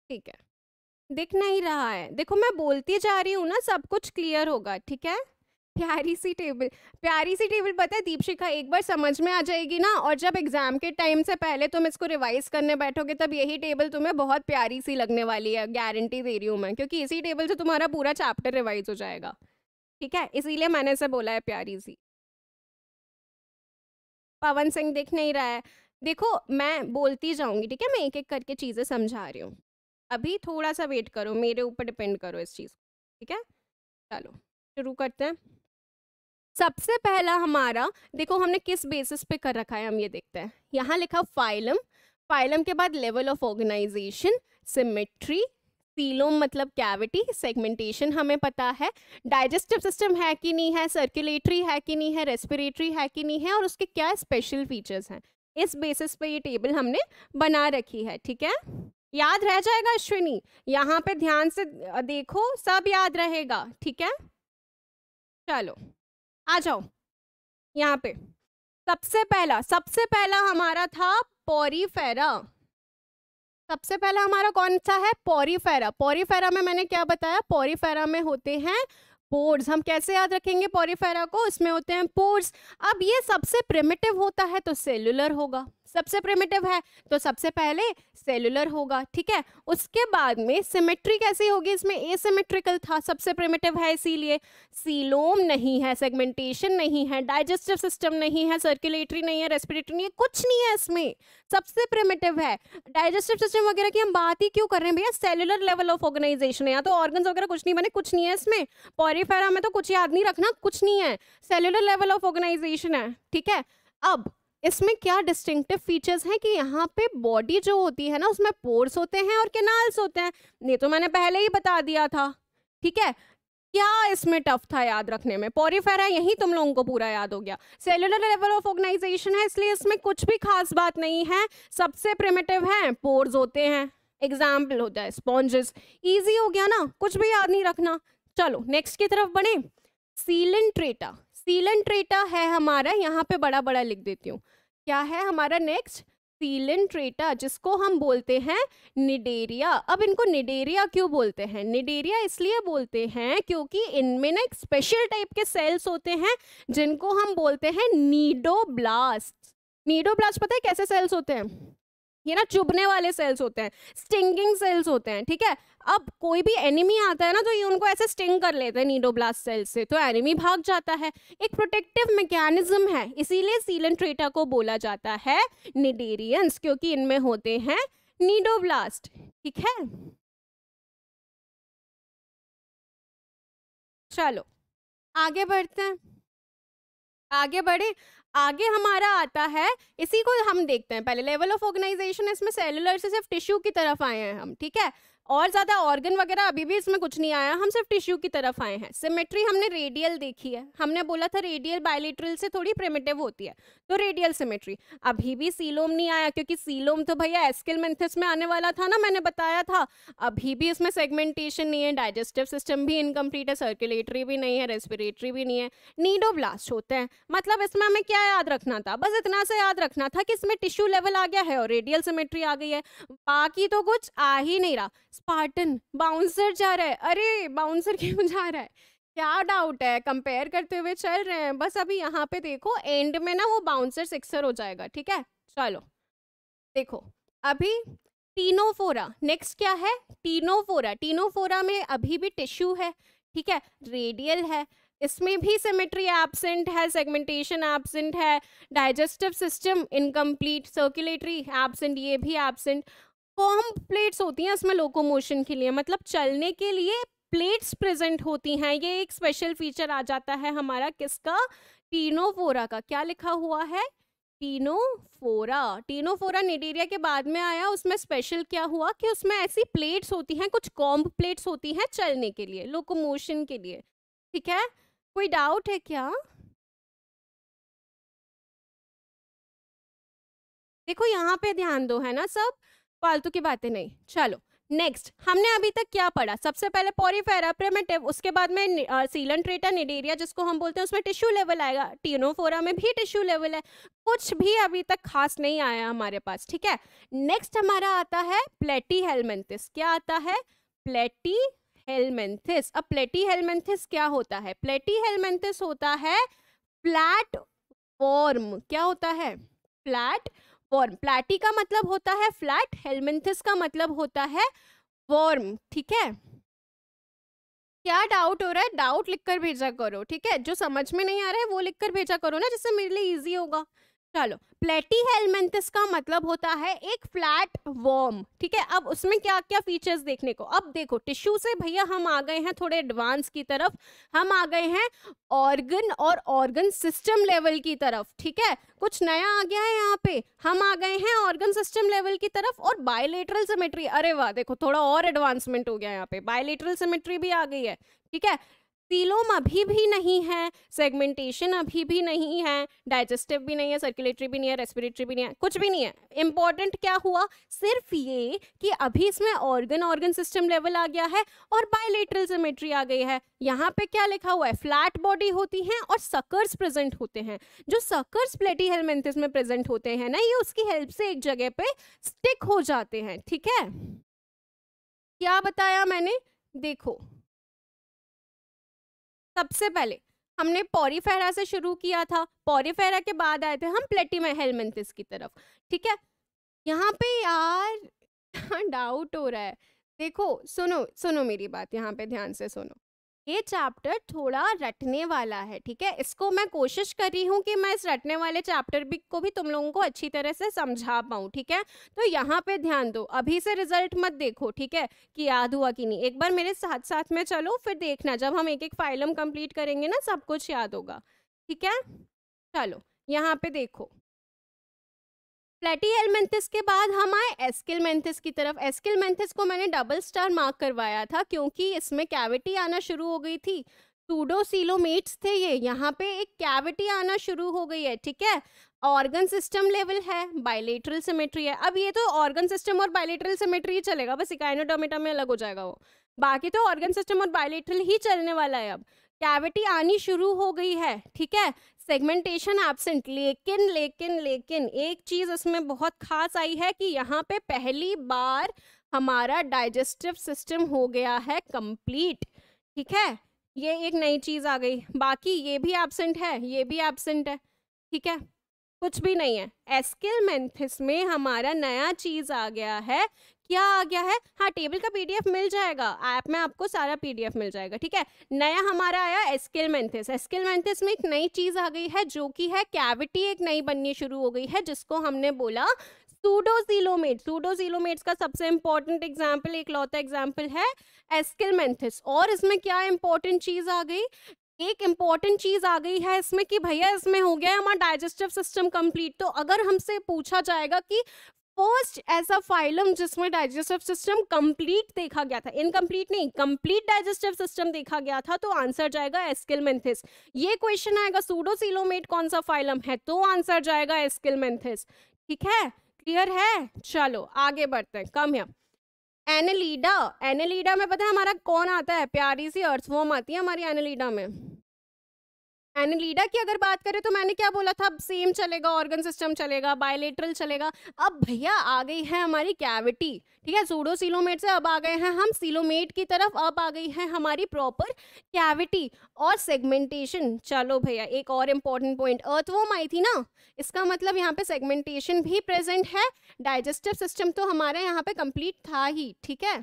ठीक है दिख नहीं रहा है देखो मैं बोलती जा रही हूँ ना सब कुछ क्लियर होगा ठीक है प्यारी सी टेबल प्यारी सी टेबल पता है दीपशिखा एक बार समझ में आ जाएगी ना और जब एग्जाम के टाइम से पहले तुम इसको रिवाइज करने बैठोगे तब यही टेबल तुम्हें बहुत प्यारी सी लगने वाली है गारंटी दे रही हूँ मैं क्योंकि इसी टेबल से तुम्हारा पूरा चैप्टर रिवाइज हो जाएगा ठीक है इसीलिए मैंने इसे बोला है प्यारी सी पवन सिंह दिख नहीं रहा है देखो मैं बोलती जाऊँगी ठीक है मैं एक एक करके चीज़ें समझा रही हूँ अभी थोड़ा सा वेट करो मेरे ऊपर डिपेंड करो इस चीज़ ठीक है चलो शुरू करते हैं सबसे पहला हमारा देखो हमने किस बेसिस पे कर रखा है हम ये देखते हैं यहाँ लिखा फाइलम फाइलम के बाद level of organisation symmetry coelom मतलब कैविटी सेगमेंटेशन हमें पता है डाइजेस्टिव सिस्टम है कि नहीं है सर्कुलेटरी है कि नहीं है रेस्पिरेटरी है कि नहीं है और उसके क्या स्पेशल फीचर्स हैं इस बेसिस पे ये टेबल हमने बना रखी है ठीक है याद रह जाएगा अश्विनी यहाँ पे ध्यान से देखो सब याद रहेगा ठीक है चलो आ जाओ यहाँ पे सबसे पहला सबसे पहला हमारा था पॉरीफेरा सबसे पहला हमारा कौन सा है पॉरीफेरा पॉरीफेरा में मैंने क्या बताया पॉरीफेरा में होते हैं पोर्स हम कैसे याद रखेंगे पोरीफेरा को उसमें होते हैं पोर्स अब ये सबसे प्रिमिटिव होता है तो सेलुलर होगा सबसे प्रिमिटिव है तो सबसे पहले सेलुलर होगा ठीक है उसके बाद में सिमेट्री कैसी होगी इसमें एसिमेट्रिकल था सबसे प्रिमिटिव है इसीलिए सीलोम नहीं है सेगमेंटेशन नहीं है डाइजेस्टिव सिस्टम नहीं है सर्कुलेटरी नहीं है रेस्पिरेटरी नहीं है कुछ नहीं है इसमें सबसे प्रिमेटिव है डाइजेस्टिव सिस्टम वगैरह की हम बात ही क्यों कर रहे हैं भैया सेलुलर लेवल ऑफ ऑर्गेनाइजेशन है या तो ऑर्गन वगैरह कुछ नहीं बने कुछ नहीं है इसमें पॉरीफेरा में तो कुछ याद नहीं रखना कुछ नहीं है सेलुलर लेवल ऑफ ऑर्गेनाइजेशन है ठीक है अब इसमें क्या डिस्टिंक्टिव फीचर्स हैं कि यहाँ पे बॉडी जो होती है ना उसमें पोर्स होते हैं और केनाल्स होते हैं ये तो मैंने पहले ही बता दिया था ठीक है क्या इसमें टफ था याद रखने में पोरीफेरा यही तुम लोगों को पूरा याद हो गया सेलुलर लेवल ऑफ ऑर्गेनाइजेशन है इसलिए इसमें कुछ भी खास बात नहीं है सबसे प्रिमेटिव है पोर्स होते हैं एग्जाम्पल होता है स्पॉन्जेस ईजी हो गया ना कुछ भी याद नहीं रखना चलो नेक्स्ट की तरफ बढ़े सीलेंट्रेटा सीलेंट्रेटा है हमारा यहाँ पे बड़ा बड़ा लिख देती हूँ क्या है हमारा नेक्स्ट सीलेंट्रेटा जिसको हम बोलते हैं निडेरिया अब इनको निडेरिया क्यों बोलते हैं निडेरिया इसलिए बोलते हैं क्योंकि इनमें ना एक स्पेशल टाइप के सेल्स होते हैं जिनको हम बोलते हैं नीडो नीडोब्लास्ट पता है कैसे सेल्स होते हैं ये ना चुभने वाले सेल्स होते हैं स्टिंगिंग सेल्स होते हैं ठीक है अब कोई भी एनिमी आता है ना तो ये उनको ऐसे स्टिंग कर लेते हैं नीडोब्लास्ट सेल्स से तो एनिमी भाग जाता है एक प्रोटेक्टिव मैकेनिज्म है इसीलिए सीलन ट्रेटा को बोला जाता है निडेरियंस क्योंकि इनमें होते हैं नीडोब्लास्ट ठीक है चलो आगे बढ़ते हैं आगे बढ़े आगे हमारा आता है इसी को हम देखते हैं पहले लेवल ऑफ ऑर्गेनाइजेशन इसमें सेलुलर से सिर्फ टिश्यू की तरफ आए हैं हम ठीक है और ज़्यादा ऑर्गन वगैरह अभी भी इसमें कुछ नहीं आया हम सिर्फ टिश्यू की तरफ आए हैं सिमेट्री हमने रेडियल देखी है हमने बोला था रेडियल बायोलिट्रल से थोड़ी प्रिमेटिव होती है तो रेडियल सिमेट्री अभी भी सीलोम नहीं आया क्योंकि सीलोम तो भैया एस्किल मेंथिस में आने वाला था ना मैंने बताया था अभी भी इसमें सेगमेंटेशन नहीं है डाइजेस्टिव सिस्टम भी इनकम्प्लीट है सर्कुलेटरी भी नहीं है रेस्पिरेटरी भी नहीं है नीडो ब्लास्ट होते हैं मतलब इसमें हमें क्या याद रखना था बस इतना सा याद रखना था कि इसमें टिश्यू लेवल आ गया है और रेडियल सिमेट्री आ गई है बाकी तो कुछ आ ही नहीं रहा स्पार्टन बाउंसर जा रहा है अरे बाउंसर क्यों जा रहा है क्या डाउट है कंपेयर करते हुए चल रहे हैं बस अभी यहाँ पे देखो एंड में ना वो बाउंसर सिक्सर हो जाएगा ठीक है चलो देखो अभी टीनोफोरा नेक्स्ट क्या है टीनोफोरा टीनोफोरा में अभी भी टिश्यू है ठीक है रेडियल है इसमें भी सिमेट्री एबसेंट है सेगमेंटेशन एबसेंट है digestive system incomplete circulatory absent ये भी एबसेंट फॉर्म प्लेट्स होती हैं इसमें लोकोमोशन के लिए मतलब चलने के लिए प्लेट्स प्रेजेंट होती हैं ये एक स्पेशल फीचर आ जाता है हमारा किसका टीनोफोरा का क्या लिखा हुआ है टीनोफोरा टीनोफोरा नेटेरिया के बाद में आया उसमें स्पेशल क्या हुआ कि उसमें ऐसी प्लेट्स होती हैं कुछ कॉम्ब प्लेट्स होती हैं चलने के लिए लोकोमोशन के लिए ठीक है कोई डाउट है क्या देखो यहाँ पे ध्यान दो है ना सब फालतू की बातें नहीं चलो नेक्स्ट हमने अभी तक क्या पढ़ा सबसे पहले पोरीफेरा प्रेमेटिव उसके बाद में सीलन ट्रेटा निडेरिया जिसको हम बोलते हैं उसमें टिश्यू लेवल आएगा टीनोफोरा में भी टिश्यू लेवल है कुछ भी अभी तक खास नहीं आया हमारे पास ठीक है नेक्स्ट हमारा आता है प्लेटी हेलमेंथिस क्या आता है प्लेटी हेलमेंथिस अब प्लेटी हेलमेंथिस क्या होता है प्लेटी हेलमेंथिस होता है फ्लैट फॉर्म क्या होता है फ्लैट वर्म प्लैटी का मतलब होता है फ्लैट हेलमेंथिस का मतलब होता है वॉर्म ठीक है क्या डाउट हो रहा है डाउट लिखकर भेजा करो ठीक है जो समझ में नहीं आ रहा है वो लिखकर भेजा करो ना जिससे मेरे लिए इजी होगा चलो प्लेटी हेलमेंथिस का मतलब होता है एक फ्लैट वॉर्म ठीक है अब उसमें क्या क्या फीचर्स देखने को अब देखो टिश्यू से भैया हम आ गए हैं थोड़े एडवांस की तरफ हम आ गए हैं ऑर्गन और ऑर्गन सिस्टम लेवल की तरफ ठीक है कुछ नया आ गया है यहाँ पे हम आ गए हैं ऑर्गन सिस्टम लेवल की तरफ और बायोलेटरल सिमेट्री अरे वाह देखो थोड़ा और एडवांसमेंट हो गया यहाँ पे बायोलेटरल सिमेट्री भी आ गई है ठीक है सीलोम अभी भी नहीं है सेगमेंटेशन अभी भी नहीं है डाइजेस्टिव भी नहीं है सर्कुलेटरी भी नहीं है रेस्पिरेटरी भी नहीं है कुछ भी नहीं है इंपॉर्टेंट क्या हुआ सिर्फ ये कि अभी इसमें ऑर्गन ऑर्गन सिस्टम लेवल आ गया है और बायोलेटरल सिमेट्री आ गई है यहाँ पे क्या लिखा हुआ है फ्लैट बॉडी होती है और सकर्स प्रेजेंट होते हैं जो सकर्स प्लेटी हेलमेंथिस में प्रेजेंट होते हैं ना ये उसकी हेल्प से एक जगह पे स्टिक हो जाते हैं ठीक है क्या बताया मैंने देखो सबसे पहले हमने पॉरीफेरा से शुरू किया था पॉरीफेरा के बाद आए थे हम में हेलमेंथिस की तरफ ठीक है यहाँ पे यार डाउट हो रहा है देखो सुनो सुनो मेरी बात यहाँ पे ध्यान से सुनो ये चैप्टर थोड़ा रटने वाला है ठीक है इसको मैं कोशिश कर रही हूँ कि मैं इस रटने वाले चैप्टर भी को भी तुम लोगों को अच्छी तरह से समझा पाऊँ ठीक है तो यहाँ पे ध्यान दो अभी से रिजल्ट मत देखो ठीक है कि याद हुआ कि नहीं एक बार मेरे साथ साथ में चलो फिर देखना जब हम एक एक फाइलम कंप्लीट करेंगे ना सब कुछ याद होगा ठीक है चलो यहाँ पे देखो प्लेटी एलमेंथिस के बाद हम आए एस्किल की तरफ एस्किल को मैंने डबल स्टार मार्क करवाया था क्योंकि इसमें कैविटी आना शुरू हो गई थी टूडोसीलोमेट्स थे ये यहाँ पे एक कैविटी आना शुरू हो गई है ठीक है ऑर्गन सिस्टम लेवल है बाइलेटरल सिमेट्री है अब ये तो ऑर्गन सिस्टम और बाइलेटरल सिमेट्री ही चलेगा बस इकाइनोडोमेटा में अलग हो जाएगा वो बाकी तो ऑर्गन सिस्टम और बायोलेट्रल ही चलने वाला है अब कैविटी आनी शुरू हो गई है ठीक है सेगमेंटेशन एबसेंट लेकिन लेकिन लेकिन एक चीज़ इसमें बहुत खास आई है कि यहाँ पे पहली बार हमारा डाइजेस्टिव सिस्टम हो गया है कंप्लीट ठीक है ये एक नई चीज़ आ गई बाकी ये भी एबसेंट है ये भी एबसेंट है ठीक है कुछ भी नहीं है एस्किल मेंथिस में हमारा नया चीज़ आ गया है क्या आ गया है हाँ टेबल का पीडीएफ मिल जाएगा ऐप में आपको सारा पीडीएफ मिल जाएगा ठीक है नया हमारा आया एस्किल मेंथिस एस्किल मेंथिस में एक नई चीज़ आ गई है जो कि है कैविटी एक नई बननी शुरू हो गई है जिसको हमने बोला सूडोजीलोमेट सूडोजीलोमेट्स का सबसे इंपॉर्टेंट एग्जाम्पल एक लौता एग्जाम्पल है एस्किल मेंथिस और इसमें क्या इंपॉर्टेंट चीज़ आ गई एक इम्पॉर्टेंट चीज़ आ गई है इसमें कि भैया इसमें हो गया हमारा डाइजेस्टिव सिस्टम कंप्लीट तो अगर हमसे पूछा जाएगा कि फर्स्ट ऐसा फाइलम जिसमें डाइजेस्टिव सिस्टम कंप्लीट देखा गया था इनकम्प्लीट नहीं कंप्लीट डाइजेस्टिव सिस्टम देखा गया था तो आंसर जाएगा एस्किल मेंथिस ये क्वेश्चन आएगा सूडोसिलोमेट कौन सा फाइलम है तो आंसर जाएगा एस्किल मेंथिस ठीक है क्लियर है चलो आगे बढ़ते हैं कम है एनलीडा एनलीडा में पता है हमारा कौन आता है प्यारी सी अर्थवॉर्म आती है हमारी एनलीडा में एनलीडा की अगर बात करें तो मैंने क्या बोला था अब सेम चलेगा ऑर्गन सिस्टम चलेगा बायोलेट्रल चलेगा अब भैया आ गई है हमारी कैविटी ठीक है जूडो सिलोमेट से अब आ गए हैं हम सिलोमेट की तरफ अब आ गई है हमारी प्रॉपर कैविटी और सेगमेंटेशन चलो भैया एक और इम्पॉर्टेंट पॉइंट अर्थवोम आई थी ना इसका मतलब यहाँ पे सेगमेंटेशन भी प्रेजेंट है डाइजेस्टिव सिस्टम तो हमारा यहाँ पे कंप्लीट था ही ठीक है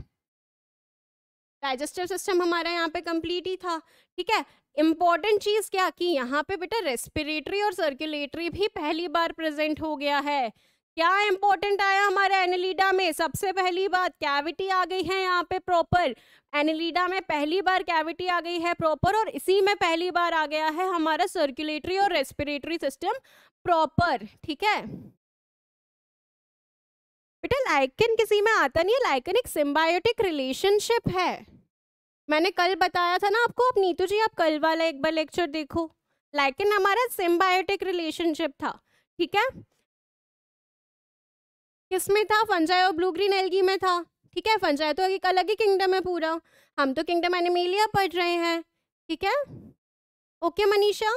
डाइजेस्टिव सिस्टम हमारा यहाँ पे कंप्लीट ही था ठीक है इम्पॉर्टेंट चीज़ क्या कि यहाँ पे बेटा रेस्पिरेटरी और सर्कुलेटरी भी पहली बार प्रेजेंट हो गया है क्या इंपॉर्टेंट आया हमारे एनिलीडा में सबसे पहली बात कैविटी आ गई है यहाँ पे प्रॉपर एनिलीडा में पहली बार कैविटी आ गई है प्रॉपर और इसी में पहली बार आ गया है हमारा सर्कुलेटरी और रेस्पिरेटरी सिस्टम प्रॉपर ठीक है बेटा लाइकन किसी में आता नहीं है लाइकन एक सिम्बायोटिक रिलेशनशिप है मैंने कल बताया था ना आपको आप नीतू जी आप कल वाला एक बार लेक्चर देखो लेकिन हमारा सिम्बायोटिक रिलेशनशिप था ठीक है किसमें था फंजाई और ब्लू ग्रीन एलगी में था ठीक है फंजाई तो एक अलग ही किंगडम है पूरा हम तो किंगडम एनिमेलिया पढ़ रहे हैं ठीक है ओके मनीषा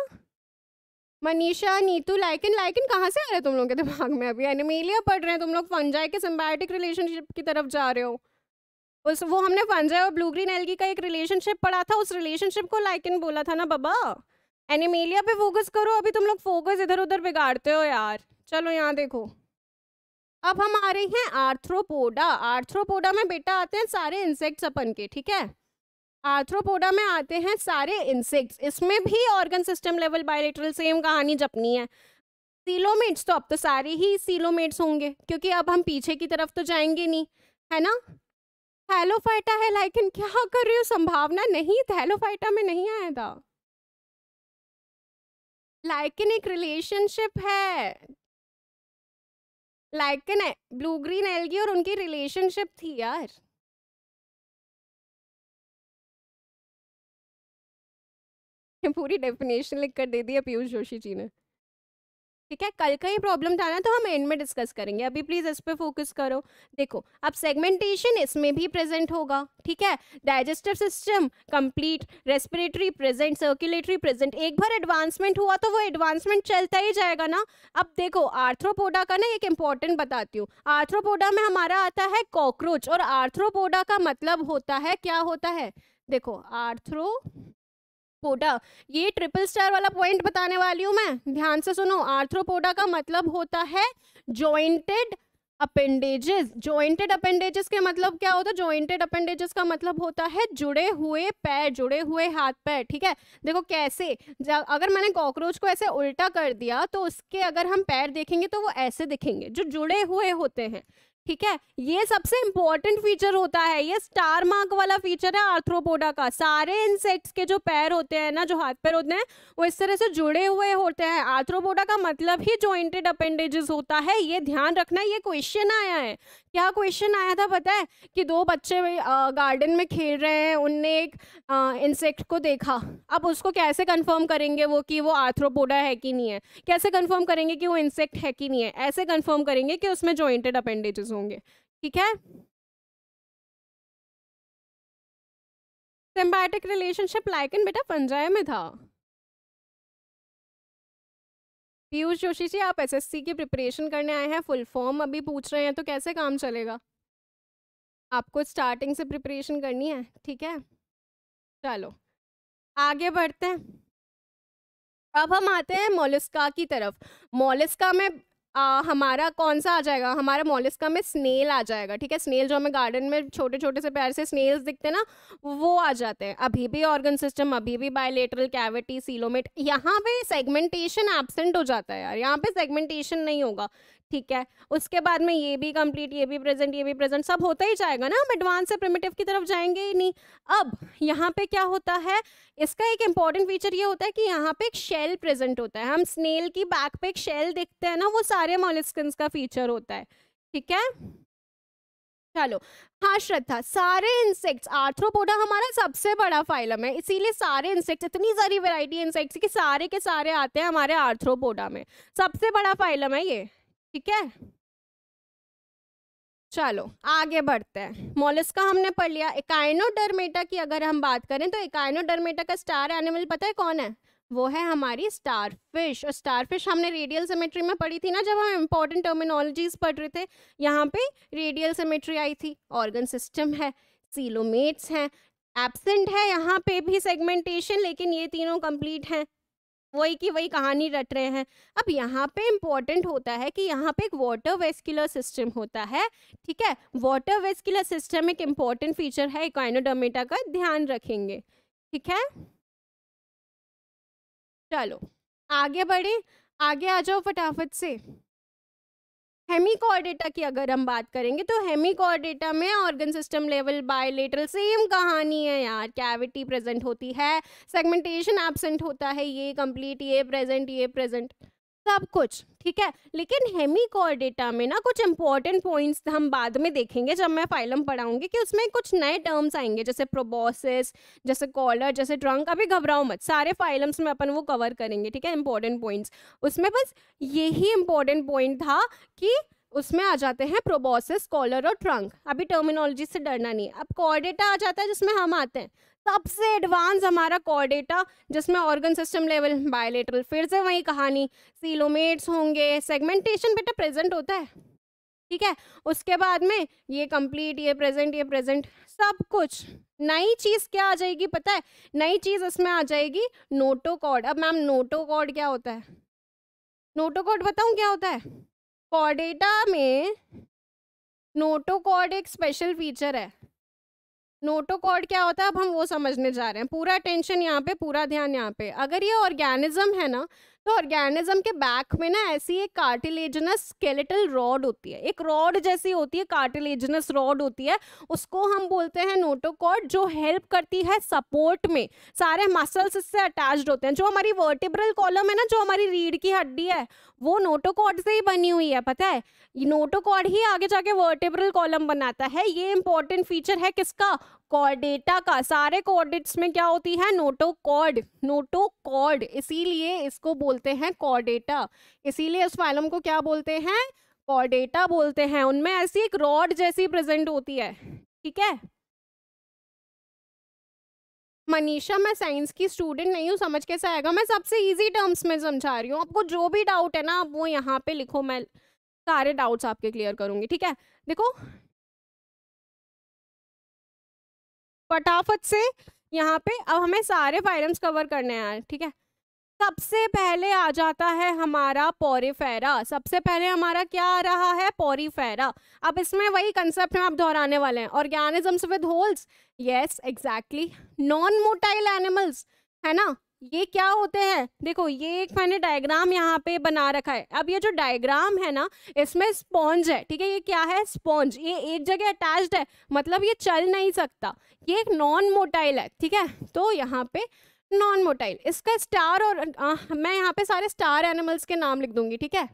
मनीषा नीतू लाइकिन लाइकिन कहाँ से आ रहे हैं तुम लोगों के दिमाग में अभी एनिमेलिया पढ़ रहे हैं तुम लोग फंजाई के सिम्बायोटिक रिलेशनशिप की तरफ जा रहे हो उस वो हमने वनजय और ब्लू ग्रीन एलगी का एक रिलेशनशिप पढ़ा था उस रिलेशनशिप को लाइकन बोला था ना बाबा एनिमेलिया पे फोकस करो अभी तुम लोग फोकस इधर उधर बिगाड़ते हो यार चलो यहाँ देखो अब हम आ रहे हैं आर्थ्रोपोडा आर्थ्रोपोडा में बेटा आते हैं सारे इंसेक्ट्स अपन के ठीक है आर्थ्रोपोडा में आते हैं सारे इंसेक्ट्स इसमें भी organ system level bilateral same कहानी जपनी है सीलोमेट्स तो अब तो सारे ही सीलोमेट्स होंगे क्योंकि अब हम पीछे की तरफ तो जाएंगे नहीं है ना थैलोफाइटा है लेकिन क्या कर रही हो संभावना नहीं थैलोफाइटा में नहीं आया था लाइकिन एक रिलेशनशिप है लाइकन ब्लू ग्रीन एलगी और उनकी रिलेशनशिप थी यार पूरी डेफिनेशन लिख कर दे दी पीयूष जोशी जी ने ठीक है कल का ही प्रॉब्लम था ना तो हम एंड में डिस्कस करेंगे अभी प्लीज़ इस पर फोकस करो देखो अब सेगमेंटेशन इसमें भी प्रेजेंट होगा ठीक है digestive system complete respiratory present circulatory present एक बार एडवांसमेंट हुआ तो वो एडवांसमेंट चलता ही जाएगा ना अब देखो आर्थ्रोपोडा का ना एक इंपॉर्टेंट बताती हूँ आर्थ्रोपोडा में हमारा आता है कॉकरोच और आर्थ्रोपोडा का मतलब होता है क्या होता है देखो आर्थ्रो आर्थ्रोपोडा ये ट्रिपल स्टार वाला पॉइंट बताने वाली हूँ मैं ध्यान से सुनो आर्थ्रोपोडा का मतलब होता है जॉइंटेड अपेंडेजेस जॉइंटेड अपेंडेजेस के मतलब क्या होता है जॉइंटेड अपेंडेजेस का मतलब होता है जुड़े हुए पैर जुड़े हुए हाथ पैर ठीक है देखो कैसे अगर मैंने कॉकरोच को ऐसे उल्टा कर दिया तो उसके अगर हम पैर देखेंगे तो वो ऐसे दिखेंगे जो जुड़े हुए होते हैं ठीक है ये सबसे इंपॉर्टेंट फीचर होता है ये स्टार मार्क वाला फीचर है आर्थ्रोपोडा का सारे इंसेक्ट्स के जो पैर होते हैं ना जो हाथ पैर होते हैं वो इस तरह से जुड़े हुए होते हैं आर्थ्रोपोडा का मतलब ही जॉइंटेड अपेंडेजेस होता है ये ध्यान रखना ये क्वेश्चन आया है क्या क्वेश्चन आया था पता है कि दो बच्चे गार्डन में खेल रहे हैं उनने एक इंसेक्ट को देखा अब उसको कैसे कंफर्म करेंगे वो कि वो आर्थ्रोपोडा है कि नहीं है कैसे कंफर्म करेंगे कि वो इंसेक्ट है कि नहीं है ऐसे कंफर्म करेंगे कि उसमें जॉइंटेड अपेंडेजेस होंगे ठीक है सिम्बायोटिक रिलेशनशिप लाइकन बेटा पंजाय में था पीयूष जोशी जी आप एसएससी की प्रिपरेशन करने आए हैं फुल फॉर्म अभी पूछ रहे हैं तो कैसे काम चलेगा आपको स्टार्टिंग से प्रिपरेशन करनी है ठीक है चलो आगे बढ़ते हैं अब हम आते हैं मोलिस्का की तरफ मोलिस्का में आ, हमारा कौन सा आ जाएगा हमारा मोलिस्का में स्नेल आ जाएगा ठीक है स्नेल जो हमें गार्डन में छोटे छोटे से पैर से स्नेल्स दिखते हैं ना वो आ जाते हैं अभी भी ऑर्गन सिस्टम अभी भी बायोलेटरल कैविटी सीलोमेट यहाँ पे सेगमेंटेशन एबसेंट हो जाता है यार यहाँ पे सेगमेंटेशन नहीं होगा ठीक है उसके बाद में ये भी कंप्लीट ये भी प्रेजेंट ये भी प्रेजेंट सब होता ही जाएगा ना हम एडवांस से प्रिमिटिव की तरफ जाएंगे ही नहीं अब यहाँ पे क्या होता है इसका एक इंपॉर्टेंट फीचर ये होता है कि यहाँ पे एक शेल प्रेजेंट होता है हम स्नेल की बैक पे एक शेल देखते हैं ना वो सारे मोलिस्क का फीचर होता है ठीक है चलो हाँ श्रद्धा सारे इंसेक्ट्स आर्थ्रोपोडा हमारा सबसे बड़ा फाइलम है इसीलिए सारे इंसेक्ट्स इतनी सारी वैरायटी इंसेक्ट्स की सारे के सारे आते हैं हमारे आर्थ्रोपोडा में सबसे बड़ा फाइलम है ये ठीक है चलो आगे बढ़ते हैं मोलस का हमने पढ़ लिया इकाइनोडर्मेटा की अगर हम बात करें तो इकाइनोडर्मेटा का स्टार एनिमल पता है कौन है वो है हमारी स्टार फिश और स्टार फिश हमने रेडियल सिमेट्री में पढ़ी थी ना जब हम इम्पोर्टेंट टर्मिनोलॉजीज पढ़ रहे थे यहाँ पे रेडियल सिमेट्री आई थी ऑर्गन सिस्टम है सीलोमेट्स हैं एबसेंट है यहाँ पे भी सेगमेंटेशन लेकिन ये तीनों कंप्लीट हैं वही की वही कहानी रट रहे हैं अब यहाँ पे इम्पॉर्टेंट होता है कि यहाँ पे एक वाटर वेस्क्यूलर सिस्टम होता है ठीक है वाटर वेस्क्यूलर सिस्टम एक इम्पॉर्टेंट फीचर है इक्वाइनोडोमेटा का ध्यान रखेंगे ठीक है चलो आगे बढ़े आगे आ जाओ फटाफट से हेमिकॉर्डेटा की अगर हम बात करेंगे तो हेमिकॉर्डेटा में organ system level bilateral same कहानी है यार कैविटी प्रेजेंट होती है सेगमेंटेशन एबसेंट होता है ये कंप्लीट ये प्रेजेंट ये प्रेजेंट सब कुछ ठीक है लेकिन हेमी में ना कुछ इंपॉर्टेंट पॉइंट्स हम बाद में देखेंगे जब मैं फाइलम पढ़ाऊंगी कि उसमें कुछ नए टर्म्स आएंगे जैसे प्रोबोसिस जैसे कॉलर जैसे ट्रंक अभी घबराओ मत सारे फाइलम्स में अपन वो कवर करेंगे ठीक है इंपॉर्टेंट पॉइंट्स उसमें बस यही इंपॉर्टेंट पॉइंट था कि उसमें आ जाते हैं प्रोबोसिस कॉलर और ट्रंक अभी टर्मिनोलॉजी से डरना नहीं अब कॉर्डेटा आ जाता है जिसमें हम आते हैं सबसे एडवांस हमारा कॉर्डेटा जिसमें ऑर्गन सिस्टम लेवल बायोलेटरल फिर से वही कहानी सीलोमेट्स होंगे सेगमेंटेशन बेटा प्रेजेंट होता है ठीक है उसके बाद में ये कंप्लीट ये प्रेजेंट ये प्रेजेंट सब कुछ नई चीज़ क्या आ जाएगी पता है नई चीज़ इसमें आ जाएगी नोटोकॉड अब मैम नोटोकॉड क्या होता है नोटोकॉड बताऊँ क्या होता है कॉर्डेटा में नोटोकॉड एक स्पेशल फीचर है नोटोकॉर्ड क्या होता है अब हम वो समझने जा रहे हैं पूरा टेंशन यहाँ पे पूरा ध्यान यहाँ पे अगर ये ऑर्गेनिज्म है ना तो ऑर्गेनिज्म के बैक में ना ऐसी एक कार्टिलेजनस स्केलेटल रॉड होती है एक रॉड जैसी होती है कार्टिलेजनस रॉड होती है उसको हम बोलते हैं नोटोकॉर्ड जो हेल्प करती है सपोर्ट में सारे मसल्स इससे अटैच्ड होते हैं जो हमारी वर्टिब्रल कॉलम है ना जो हमारी रीढ़ की हड्डी है वो नोटोकॉर्ड से ही बनी हुई है पता है नोटोकॉर्ड ही आगे जाके वर्टिब्रल कॉलम बनाता है ये इंपॉर्टेंट फीचर है किसका कॉर्डेटा का सारे कॉर्डेट्स में क्या होती है नोटोकॉर्ड नोटोकॉर्ड इसीलिए इसको बोल बोलते हैं कॉर्डेटा इसीलिए उस फाइलम को क्या बोलते हैं कॉर्डेटा बोलते हैं उनमें ऐसी एक रॉड जैसी प्रेजेंट होती है ठीक है मनीषा मैं साइंस की स्टूडेंट नहीं हूँ समझ कैसे आएगा मैं सबसे इजी टर्म्स में समझा रही हूँ आपको जो भी डाउट है ना आप वो यहाँ पे लिखो मैं सारे डाउट्स आपके क्लियर करूंगी ठीक है देखो फटाफट से यहाँ पे अब हमें सारे फाइलम्स कवर करने हैं ठीक है सबसे पहले आ जाता है हमारा पोरीफेरा सबसे पहले हमारा क्या आ रहा है पोरीफेरा अब इसमें वही कंसेप्ट हम आप दोहराने वाले हैं organisms with holes yes exactly non motile animals है ना ये क्या होते हैं देखो ये एक मैंने डायग्राम यहाँ पे बना रखा है अब ये जो डायग्राम है ना इसमें स्पॉन्ज है ठीक है ये क्या है स्पॉन्ज ये एक जगह अटैच्ड है मतलब ये चल नहीं सकता ये एक नॉन मोटाइल है ठीक है तो यहाँ पे नॉन मोटाइल इसका स्टार और आ, मैं यहाँ पे सारे स्टार एनिमल्स के नाम लिख दूंगी ठीक है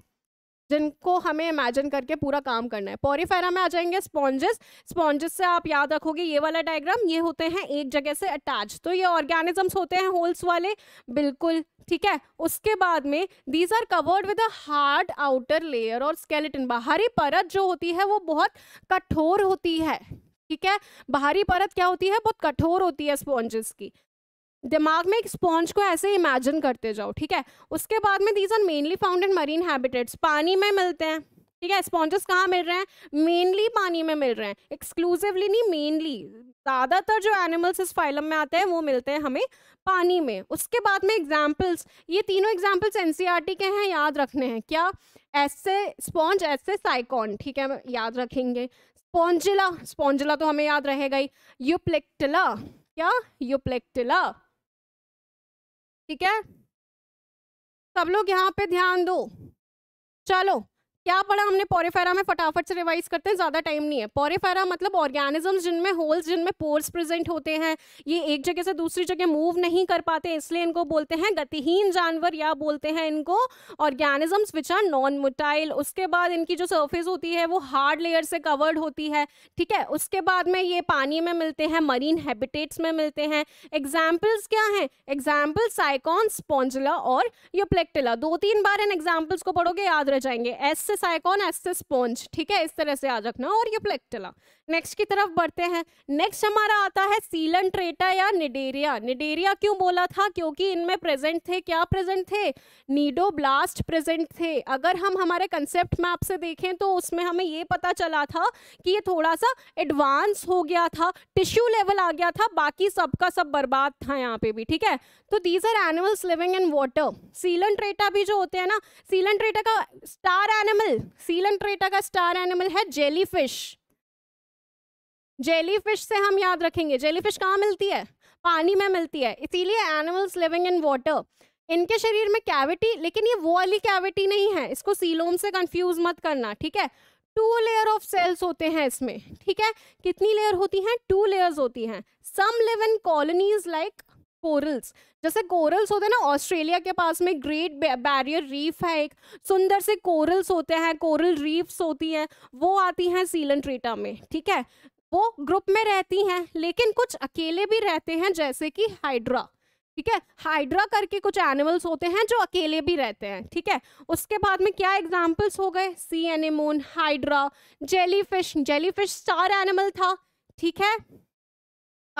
जिनको हमें इमेजिन करके पूरा काम करना है पॉरीफेरा में आ जाएंगे स्पॉन्जेस स्पॉन्जेस से आप याद रखोगे ये वाला डायग्राम ये होते हैं एक जगह से अटैच तो ये ऑर्गेनिजम्स होते हैं होल्स वाले बिल्कुल ठीक है उसके बाद में these are covered with a hard outer layer और स्केलेटन बाहरी परत जो होती है वो बहुत कठोर होती है ठीक है बाहरी परत क्या होती है बहुत कठोर होती है स्पॉन्जेस की दिमाग में एक स्पॉन्ज को ऐसे इमेजिन करते जाओ ठीक है उसके बाद में these are mainly found in marine habitats पानी में मिलते हैं ठीक है स्पॉन्जेस कहाँ मिल रहे हैं मेनली पानी में मिल रहे हैं एक्सक्लूसिवली नहीं मेनली ज़्यादातर जो एनिमल्स इस फाइलम में आते हैं वो मिलते हैं हमें पानी में उसके बाद में एग्जाम्पल्स ये तीनों एग्जाम्पल्स एन e के हैं याद रखने हैं क्या ऐसे स्पॉन्ज ऐसे साइकॉन ठीक है याद रखेंगे स्पॉन्जिला स्पॉन्जिला तो हमें याद रहेगा ही यूप्लेक्टिला क्या यूप्लेक्टिला ठीक है सब लोग यहाँ पे ध्यान दो चलो क्या पढ़ा हमने पोरेफेरा में फटाफट से रिवाइज करते हैं ज़्यादा टाइम नहीं है पोरेफेरा मतलब ऑर्गेनिज्म जिनमें होल्स जिनमें पोर्स प्रेजेंट होते हैं ये एक जगह से दूसरी जगह मूव नहीं कर पाते इसलिए इनको बोलते हैं गतिहीन जानवर या बोलते हैं इनको organisms which are non motile उसके बाद इनकी जो सर्फेस होती है वो हार्ड लेयर से कवर्ड होती है ठीक है उसके बाद में ये पानी में मिलते हैं मरीन हैबिटेट्स में मिलते हैं एग्जाम्पल्स क्या हैं एग्जाम्पल साइकॉन स्पॉन्जला और योप्लेक्टिला दो तीन बार इन एग्जाम्पल्स को पढ़ोगे याद रह जाएंगे एस साइकोन आइकॉन एस्टिस ठीक है इस तरह से याद रखना और ये प्लेक्टेला नेक्स्ट की तरफ बढ़ते हैं नेक्स्ट हमारा आता है सीलन ट्रेटा या निडेरिया निडेरिया क्यों बोला था क्योंकि इनमें प्रेजेंट थे क्या प्रेजेंट थे नीडो ब्लास्ट प्रेजेंट थे अगर हम हमारे कंसेप्ट मैप से देखें तो उसमें हमें ये पता चला था कि ये थोड़ा सा एडवांस हो गया था टिश्यू लेवल आ गया था बाकी सबका सब बर्बाद था यहाँ पे भी ठीक है तो these are animals living in water coelenterata भी जो होते हैं ना सीलन ट्रेटा का स्टार एनिमल सीलन ट्रेटा का स्टार एनिमल है जेलीफिश जेली फिश से हम याद रखेंगे जेली फिश कहाँ मिलती है पानी में मिलती है इसीलिए एनिमल्स लिविंग इन वाटर इनके शरीर में कैविटी लेकिन ये वो वाली कैविटी नहीं है इसको सीलोम से कंफ्यूज मत करना ठीक है टू लेयर ऑफ सेल्स होते हैं इसमें ठीक है कितनी लेयर होती हैं टू लेयर्स होती हैं some live in colonies like corals जैसे कोरल्स होते हैं ना ऑस्ट्रेलिया के पास में ग्रेट बैरियर रीफ है एक सुंदर से कोरल्स होते हैं कोरल रीफ्स होती हैं वो आती हैं सीलन ट्रीटा में ठीक है वो ग्रुप में रहती हैं लेकिन कुछ अकेले भी रहते हैं जैसे कि हाइड्रा ठीक है हाइड्रा करके कुछ एनिमल्स होते हैं जो अकेले भी रहते हैं ठीक है उसके बाद में क्या एग्जाम्पल्स हो गए sea anemone hydra jellyfish jellyfish star animal था ठीक है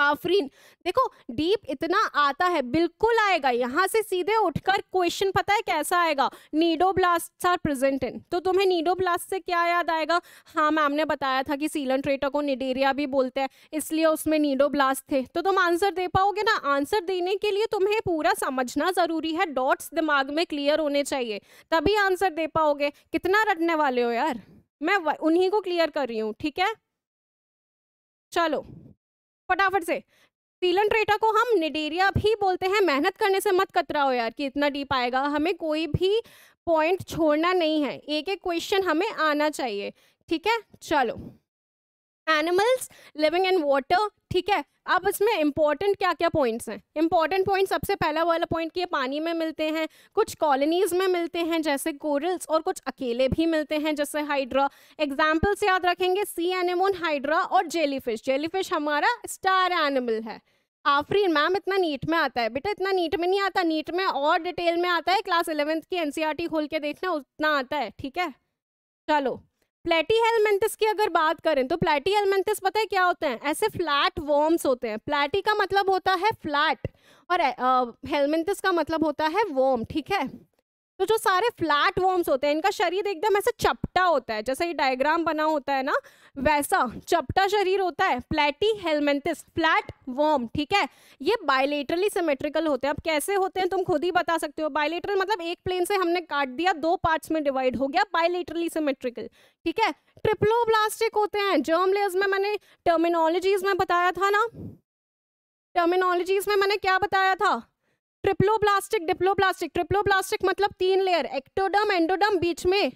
आफरीन देखो डीप इतना आता है बिल्कुल आएगा यहाँ से सीधे उठकर क्वेश्चन पता है कैसा आएगा cnidoblast are present in तो तुम्हें नीडो ब्लास्ट से क्या याद आएगा हाँ मैम ने बताया था कि सीलन ट्रेटर को निडेरिया भी बोलते हैं इसलिए उसमें नीडो ब्लास्ट थे तो तुम आंसर दे पाओगे ना आंसर देने के लिए तुम्हें पूरा समझना ज़रूरी है डॉट्स दिमाग में क्लियर होने चाहिए तभी आंसर दे पाओगे कितना रटने वाले हो यार मैं उन्हीं को क्लियर कर रही हूँ ठीक है चलो फटाफट से सीलन ट्रेटा को हम निडेरिया भी बोलते हैं मेहनत करने से मत कतराओ यार कि इतना डीप आएगा हमें कोई भी पॉइंट छोड़ना नहीं है एक एक क्वेश्चन हमें आना चाहिए ठीक है चलो एनिमल्स लिविंग इन वाटर ठीक है अब इसमें इंपॉर्टेंट क्या क्या पॉइंट्स हैं इंपॉर्टेंट पॉइंट सबसे पहला वाला पॉइंट कि ये पानी में मिलते हैं कुछ कॉलोनीज में मिलते हैं जैसे कोरल्स और कुछ अकेले भी मिलते हैं जैसे हाइड्रा एग्जाम्पल्स याद रखेंगे सी एनिमोन हाइड्रा और जेलीफिश जेलीफिश हमारा स्टार एनिमल है आफरीन मैम इतना नीट में आता है बेटा इतना नीट में नहीं आता नीट में और डिटेल में आता है क्लास इलेवेंथ की एनसीईआरटी e खोल के देखना उतना आता है ठीक है चलो प्लेटी हेलमेंथिस की अगर बात करें तो प्लेटी हेलमेंथिस पता है क्या होते हैं ऐसे फ्लैट वॉर्म्स होते हैं प्लेटी का मतलब होता है फ्लैट और हेलमेंथिस का मतलब होता है वॉर्म ठीक है तो जो सारे फ्लैट वॉर्म्स होते हैं इनका शरीर एकदम ऐसा चपटा होता है जैसा ये डायग्राम बना होता है ना वैसा चपटा शरीर होता है प्लेटी हेलमेंटिस फ्लैट वॉर्म ठीक है ये बायलेटरली सिमेट्रिकल होते हैं अब कैसे होते हैं तुम खुद ही बता सकते हो बायलेटरल मतलब एक प्लेन से हमने काट दिया दो पार्ट्स में डिवाइड हो गया बायलेटरली सिमेट्रिकल ठीक है ट्रिपलो होते हैं जर्म लेयर्स में मैंने टर्मिनोलॉजीज में बताया था ना टर्मिनोलॉजीज में मैंने क्या बताया था ट्रिप्लोब्लास्टिक डिप्लोब्लास्टिक ट्रिप्लोब्लास्टिक मतलब तीन लेयर एक्टोडम एंडोडम बीच में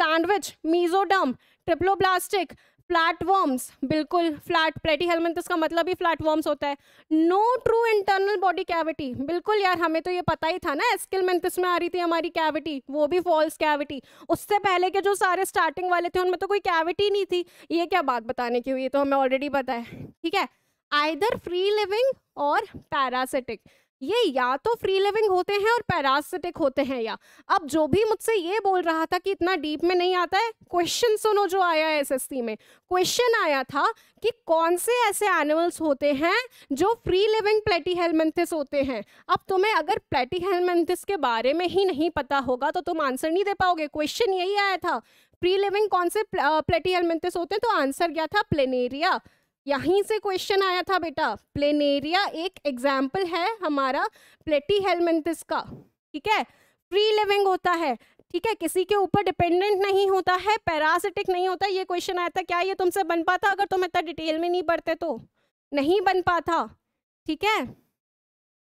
सैंडविच मीजोडम ट्रिप्लोब्लास्टिक फ्लैटवर्म्स बिल्कुल फ्लैट प्लेटी हेलमेंट इसका मतलब ही फ्लैटवर्म्स होता है no true internal body cavity बिल्कुल यार हमें तो ये पता ही था ना एस्किलमेंथस में आ रही थी हमारी कैविटी वो भी फॉल्स कैविटी उससे पहले के जो सारे स्टार्टिंग वाले थे उनमें तो कोई कैविटी नहीं थी ये क्या बात बताने की हुई तो हमें ऑलरेडी पता है ठीक है आइदर फ्री लिविंग और पैरासिटिक ये या तो फ्री लिविंग होते हैं और पैरासिटिक होते हैं या अब जो भी मुझसे ये बोल रहा था कि इतना डीप में नहीं आता है क्वेश्चन सुनो जो आया है एस में क्वेश्चन आया था कि कौन से ऐसे एनिमल्स होते हैं जो फ्री लिविंग प्लेटी हेलमेंथिस होते हैं अब तुम्हें अगर प्लेटी हेलमेंथिस के बारे में ही नहीं पता होगा तो तुम आंसर नहीं दे पाओगे क्वेश्चन यही आया था फ्री लिविंग कौन से प्लेटी हेलमेंथिस होते हैं तो आंसर क्या था प्लेनेरिया यहीं से क्वेश्चन आया था बेटा प्लेनेरिया एक एग्जाम्पल है हमारा प्लेटी हेलमेंथिस का ठीक है फ्री लिविंग होता है ठीक है किसी के ऊपर डिपेंडेंट नहीं होता है पैरासिटिक नहीं होता ये क्वेश्चन आया था क्या ये तुमसे बन पाता अगर तुम इतना डिटेल में नहीं पढ़ते तो नहीं बन पाता ठीक है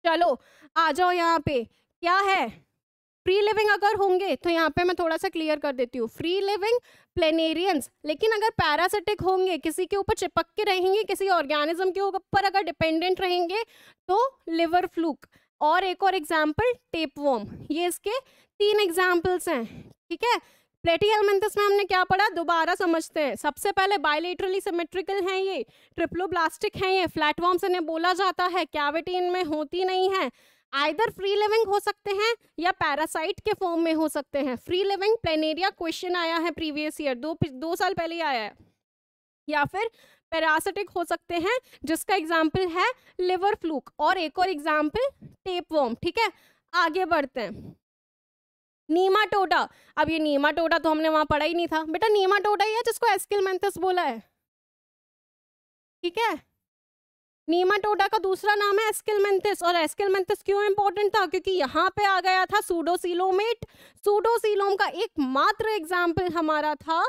चलो आ जाओ यहाँ पे क्या है प्री लिविंग अगर होंगे तो यहाँ पे मैं थोड़ा सा क्लियर कर देती हूँ फ्री लिविंग प्लेनेरियंस लेकिन अगर पैरासिटिक होंगे किसी के ऊपर चिपक के रहेंगे किसी ऑर्गेनिज्म के ऊपर अगर डिपेंडेंट रहेंगे तो लिवर फ्लूक और एक और एग्जाम्पल टेप वॉम ये इसके तीन एग्जाम्पल्स हैं ठीक है प्लेटी एलमेंथस में हमने क्या पढ़ा दोबारा समझते हैं सबसे पहले बायलेटरली सिमेट्रिकल हैं ये ट्रिप्लोब्लास्टिक हैं ये फ्लैटवॉर्म से इन्हें बोला जाता है कैविटी इनमें होती नहीं है आइदर फ्री लिविंग हो सकते हैं या पैरासाइट के फॉर्म में हो सकते हैं फ्री लिविंग प्लेनेरिया क्वेश्चन आया है प्रीवियस ईयर दो दो साल पहले आया है या फिर पैरासिटिक हो सकते हैं जिसका एग्जाम्पल है लिवर फ्लूक और एक और एग्जाम्पल टेप टेपवॉम ठीक है आगे बढ़ते हैं नीमा टोडा अब ये नीमा टोडा तो हमने वहां पढ़ा ही नहीं था बेटा नीमा टोडा ही है जिसको एस्किल बोला है ठीक है नीमाटोडा का दूसरा नाम है एस्किलमेंथिस और एस्किलमेंथिस क्यों इंपॉर्टेंट था क्योंकि यहाँ पे आ गया था सूडोसिलोमेट सूडोसिलोम का एकमात्र एग्जाम्पल हमारा था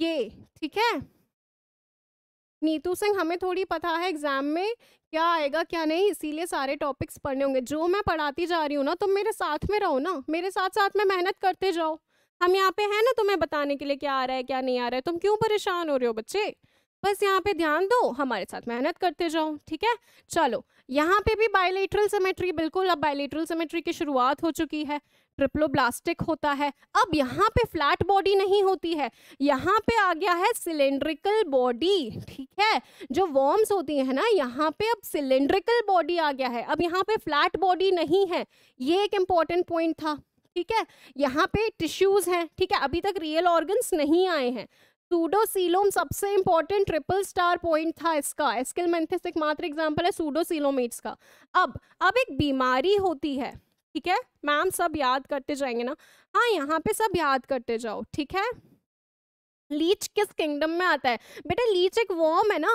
ये ठीक है नीतू सिंह हमें थोड़ी पता है एग्जाम में क्या आएगा क्या नहीं इसीलिए सारे टॉपिक्स पढ़ने होंगे जो मैं पढ़ाती जा रही हूँ ना तुम मेरे साथ में रहो ना मेरे साथ साथ में मेहनत करते जाओ हम यहाँ पे हैं ना तुम्हें बताने के लिए क्या आ रहा है क्या नहीं आ रहा है तुम क्यों परेशान हो रहे हो बच्चे बस यहाँ पे ध्यान दो हमारे साथ मेहनत करते जाओ ठीक है चलो यहाँ पे भी बायोलेट्रल सिमेट्री बिल्कुल अब बायोलेट्रल सेमेट्री की शुरुआत हो चुकी है ट्रिप्लोब्लास्टिक होता है अब यहाँ पे फ्लैट बॉडी नहीं होती है यहाँ पे आ गया है सिलेंड्रिकल बॉडी ठीक है जो वॉर्म्स होती है ना यहाँ पे अब सिलेंड्रिकल बॉडी आ गया है अब यहाँ पे फ्लैट बॉडी नहीं है ये एक इम्पॉर्टेंट पॉइंट था ठीक है यहाँ पे टिश्यूज हैं ठीक है अभी तक रियल ऑर्गन्स नहीं आए हैं सूडोसीलोम सबसे इंपॉर्टेंट ट्रिपल स्टार पॉइंट था इसका एस्किल मेंथिस एक मात्र एग्जाम्पल है सूडोसीलोमेट्स का अब अब एक बीमारी होती है ठीक है मैम सब याद करते जाएंगे ना हाँ यहाँ पे सब याद करते जाओ ठीक है लीच किस किंगडम में आता है बेटा लीच एक वॉर्म है ना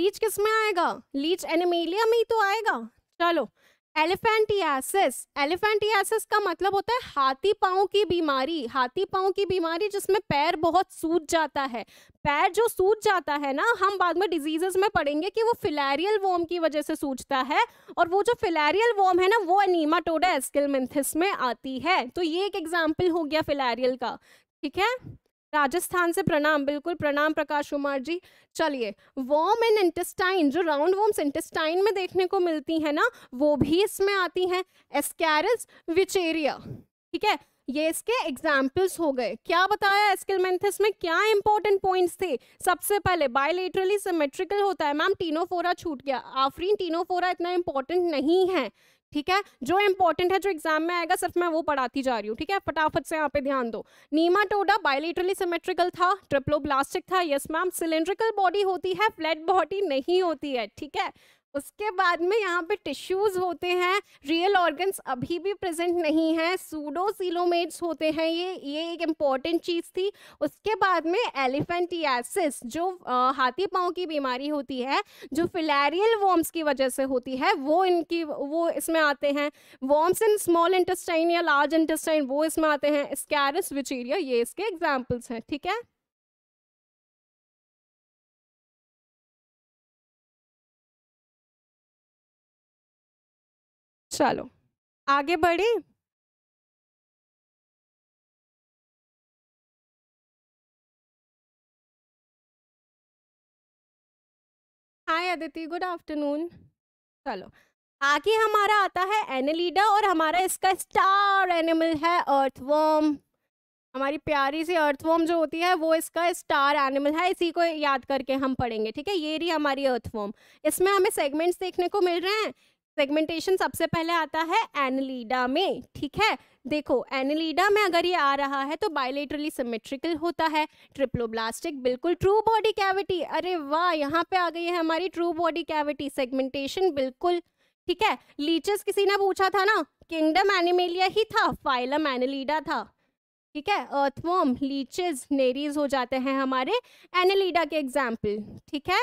लीच किस में आएगा लीच एनिमेलिया में ही तो आएगा चलो एलिफेंटियासिस एलिफेंटियासिस का मतलब होता है हाथी पाओ की बीमारी हाथी पाओ की बीमारी जिसमें पैर बहुत सूज जाता है पैर जो सूज जाता है ना हम बाद में डिजीजेस में पढ़ेंगे कि वो फिलैरियल वोम की वजह से सूजता है और वो जो फिलैरियल वोम है ना वो एनीमाटोडा एस्किलमेंथिस में आती है तो ये एक एग्जाम्पल हो गया फिलैरियल का ठीक है राजस्थान से प्रणाम बिल्कुल प्रणाम प्रकाश कुमार जी चलिए वॉम एंड इंटेस्टाइन जो राउंड वॉम्स इंटेस्टाइन में देखने को मिलती है ना वो भी इसमें आती हैं एस्कैरिस विचेरिया ठीक है ये इसके एग्जाम्पल्स हो गए क्या बताया एस्किलमेंथस में क्या इंपॉर्टेंट पॉइंट्स थे सबसे पहले बायोलेटरली सिमेट्रिकल होता है मैम टीनोफोरा छूट गया आफरीन टीनोफोरा इतना इंपॉर्टेंट नहीं है ठीक है जो इंपॉर्टेंट है जो एग्जाम में आएगा सिर्फ मैं वो पढ़ाती जा रही हूँ ठीक है फटाफट से यहाँ पे ध्यान दो नीमा टोडा बायोलिटरली सिमेट्रिकल था ट्रिप्लोब्लास्टिक था यस मैम सिलेंड्रिकल बॉडी होती है फ्लैट बॉडी नहीं होती है ठीक है उसके बाद में यहाँ पे टिश्यूज होते हैं रियल ऑर्गन्स अभी भी प्रेजेंट नहीं है सूडोसिलोमेट्स होते हैं ये ये एक इम्पॉर्टेंट चीज़ थी उसके बाद में एलिफेंटियासिस जो आ, हाथी पाँव की बीमारी होती है जो फिलैरियल वॉम्स की वजह से होती है वो इनकी वो इसमें आते हैं वॉम्स इन स्मॉल इंटेस्टाइन या लार्ज इंटेस्टाइन वो इसमें आते हैं स्कैरस विचीरिया ये इसके एग्जाम्पल्स हैं ठीक है चलो आगे बढ़े हाय अदिति गुड आफ्टरनून चलो आगे हमारा आता है एनलीडा और हमारा इसका स्टार एनिमल है अर्थवॉर्म हमारी प्यारी सी अर्थवॉर्म जो होती है वो इसका स्टार एनिमल है इसी को याद करके हम पढ़ेंगे ठीक है ये रही हमारी अर्थवॉर्म इसमें हमें सेगमेंट्स देखने को मिल रहे हैं सेगमेंटेशन सबसे पहले आता है एनलीडा में ठीक है देखो एनलीडा में अगर ये आ रहा है तो बायोलेटरली सिमेट्रिकल होता है ट्रिप्लोब्लास्टिक बिल्कुल ट्रू बॉडी कैविटी अरे वाह यहाँ पे आ गई है हमारी ट्रू बॉडी कैविटी सेगमेंटेशन बिल्कुल ठीक है लीचेस किसी ने पूछा था ना किंगडम एनिमेलिया ही था फाइलम एनलीडा था ठीक है अर्थवॉर्म लीचेस नेरीज हो जाते हैं हमारे एनलीडा के एग्जाम्पल ठीक है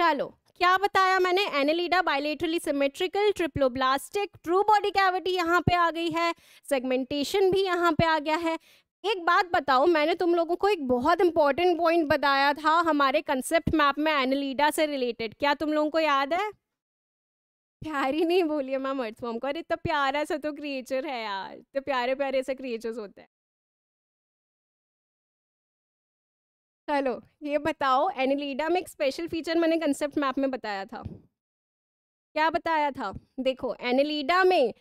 चलो क्या बताया मैंने annelida bilaterally symmetrical triploblastic true body cavity यहाँ पे आ गई है सेगमेंटेशन भी यहाँ पे आ गया है एक बात बताओ मैंने तुम लोगों को एक बहुत इंपॉर्टेंट पॉइंट बताया था हमारे कंसेप्ट मैप में एनेलिडा से रिलेटेड क्या तुम लोगों को याद है प्यारी नहीं बोलिए मैम अर्थफॉर्म को अरे इतना प्यारा सा तो क्रिएचर है यार इतने प्यारे प्यारे से क्रिएचर्स होते हैं चलो ये बताओ एनिलीडा में एक स्पेशल फीचर मैंने कंसेप्ट मैप में बताया था क्या बताया था देखो एनिलीडा में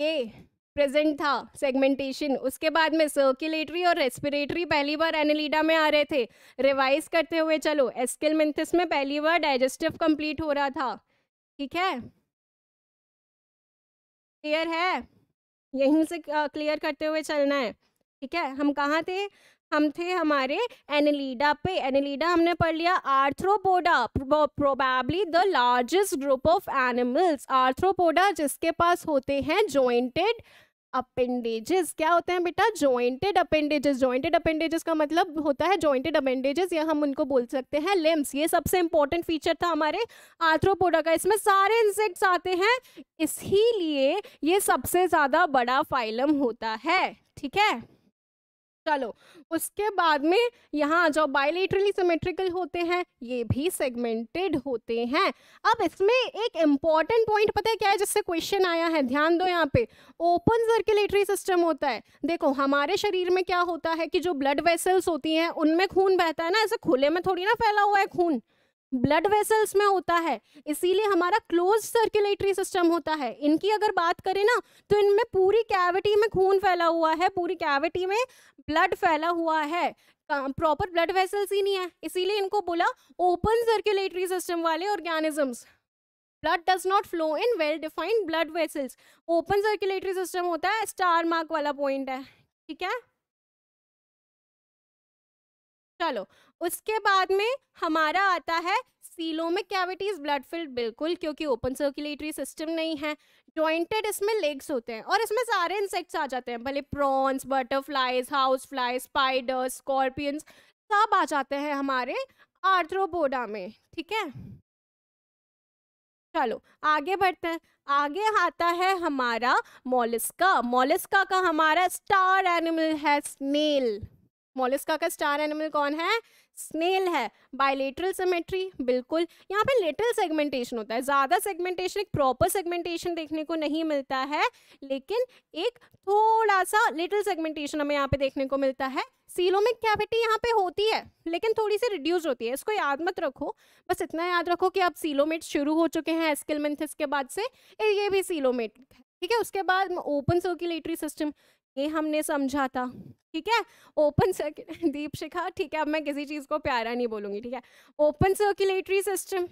ये प्रेजेंट था सेगमेंटेशन उसके बाद में सर्कुलेटरी और रेस्पिरेटरी पहली बार एनिलीडा में आ रहे थे रिवाइज करते हुए चलो एस्किल में पहली बार डाइजेस्टिव कंप्लीट हो रहा था ठीक है क्लियर है यहीं से क्लियर करते हुए चलना है ठीक है हम कहाँ थे हम थे हमारे एनिलीडा पे एनिलीडा हमने पढ़ लिया arthropoda probably the largest group of animals arthropoda जिसके पास होते हैं जॉइंटेड अपेंडेजेस क्या होते हैं बेटा जॉइंटेड अपेंडेजेस जॉइंटेड अपेंडेजेस का मतलब होता है जॉइंटेड अपेंडेजेस या हम उनको बोल सकते हैं लिम्स ये सबसे इंपॉर्टेंट फीचर था हमारे आर्थ्रोपोडा का इसमें सारे इंसेक्ट्स आते हैं इसीलिए ये सबसे ज़्यादा बड़ा फाइलम होता है ठीक है चलो उसके बाद में यहाँ जो जाओ बायोलेटरली सिमेट्रिकल होते हैं ये भी सेगमेंटेड होते हैं अब इसमें एक इम्पॉर्टेंट पॉइंट पता है क्या है जिससे क्वेश्चन आया है ध्यान दो यहाँ पे ओपन सर्कुलेटरी सिस्टम होता है देखो हमारे शरीर में क्या होता है कि जो ब्लड वेसल्स होती हैं उनमें खून बहता है ना ऐसे खुले में थोड़ी ना फैला हुआ है खून ब्लड वेसल्स में होता है इसीलिए हमारा क्लोज सर्कुलेटरी सिस्टम होता है इनकी अगर बात करें ना तो इनमें पूरी कैविटी में खून फैला हुआ है पूरी कैविटी में ब्लड फैला हुआ है प्रॉपर ब्लड वेसल्स ही नहीं है इसीलिए इनको बोला ओपन सर्कुलेटरी सिस्टम वाले organisms blood does not flow in well defined blood vessels open circulatory system होता है स्टार मार्क वाला पॉइंट है ठीक है चलो उसके बाद में हमारा आता है सीलो में कैविटीज ब्लड फिल्ड बिल्कुल क्योंकि ओपन सर्कुलेटरी सिस्टम नहीं है जॉइंटेड इसमें लेग्स होते हैं और इसमें सारे इंसेक्ट्स आ जाते हैं भले prawns butterflies house fly spiders scorpions सब आ जाते हैं हमारे आर्थ्रोपोडा में ठीक है चलो आगे बढ़ते हैं आगे आता है हमारा मोलिस्का मोलिस्का का हमारा स्टार एनिमल है स्नेल मोलिस्का का स्टार एनिमल कौन है स्नेल है बायलेटरल सिमेट्री बिल्कुल यहाँ पे लेटरल सेगमेंटेशन होता है ज़्यादा सेगमेंटेशन एक प्रॉपर सेगमेंटेशन देखने को नहीं मिलता है लेकिन एक थोड़ा सा लेटरल सेगमेंटेशन हमें यहाँ पे देखने को मिलता है सीलोमिक कैविटी यहाँ पे होती है लेकिन थोड़ी सी रिड्यूस होती है इसको याद मत रखो बस इतना याद रखो कि अब सीलोमेट शुरू हो चुके हैं एस्किलमेंथिस के बाद से ये भी सीलोमेट है ठीक है उसके बाद ओपन सर्कुलेटरी सिस्टम ये हमने समझा था ठीक है ओपन सर्किट दीप शिखा ठीक है अब मैं किसी चीज़ को प्यारा नहीं बोलूँगी ठीक है open circulatory system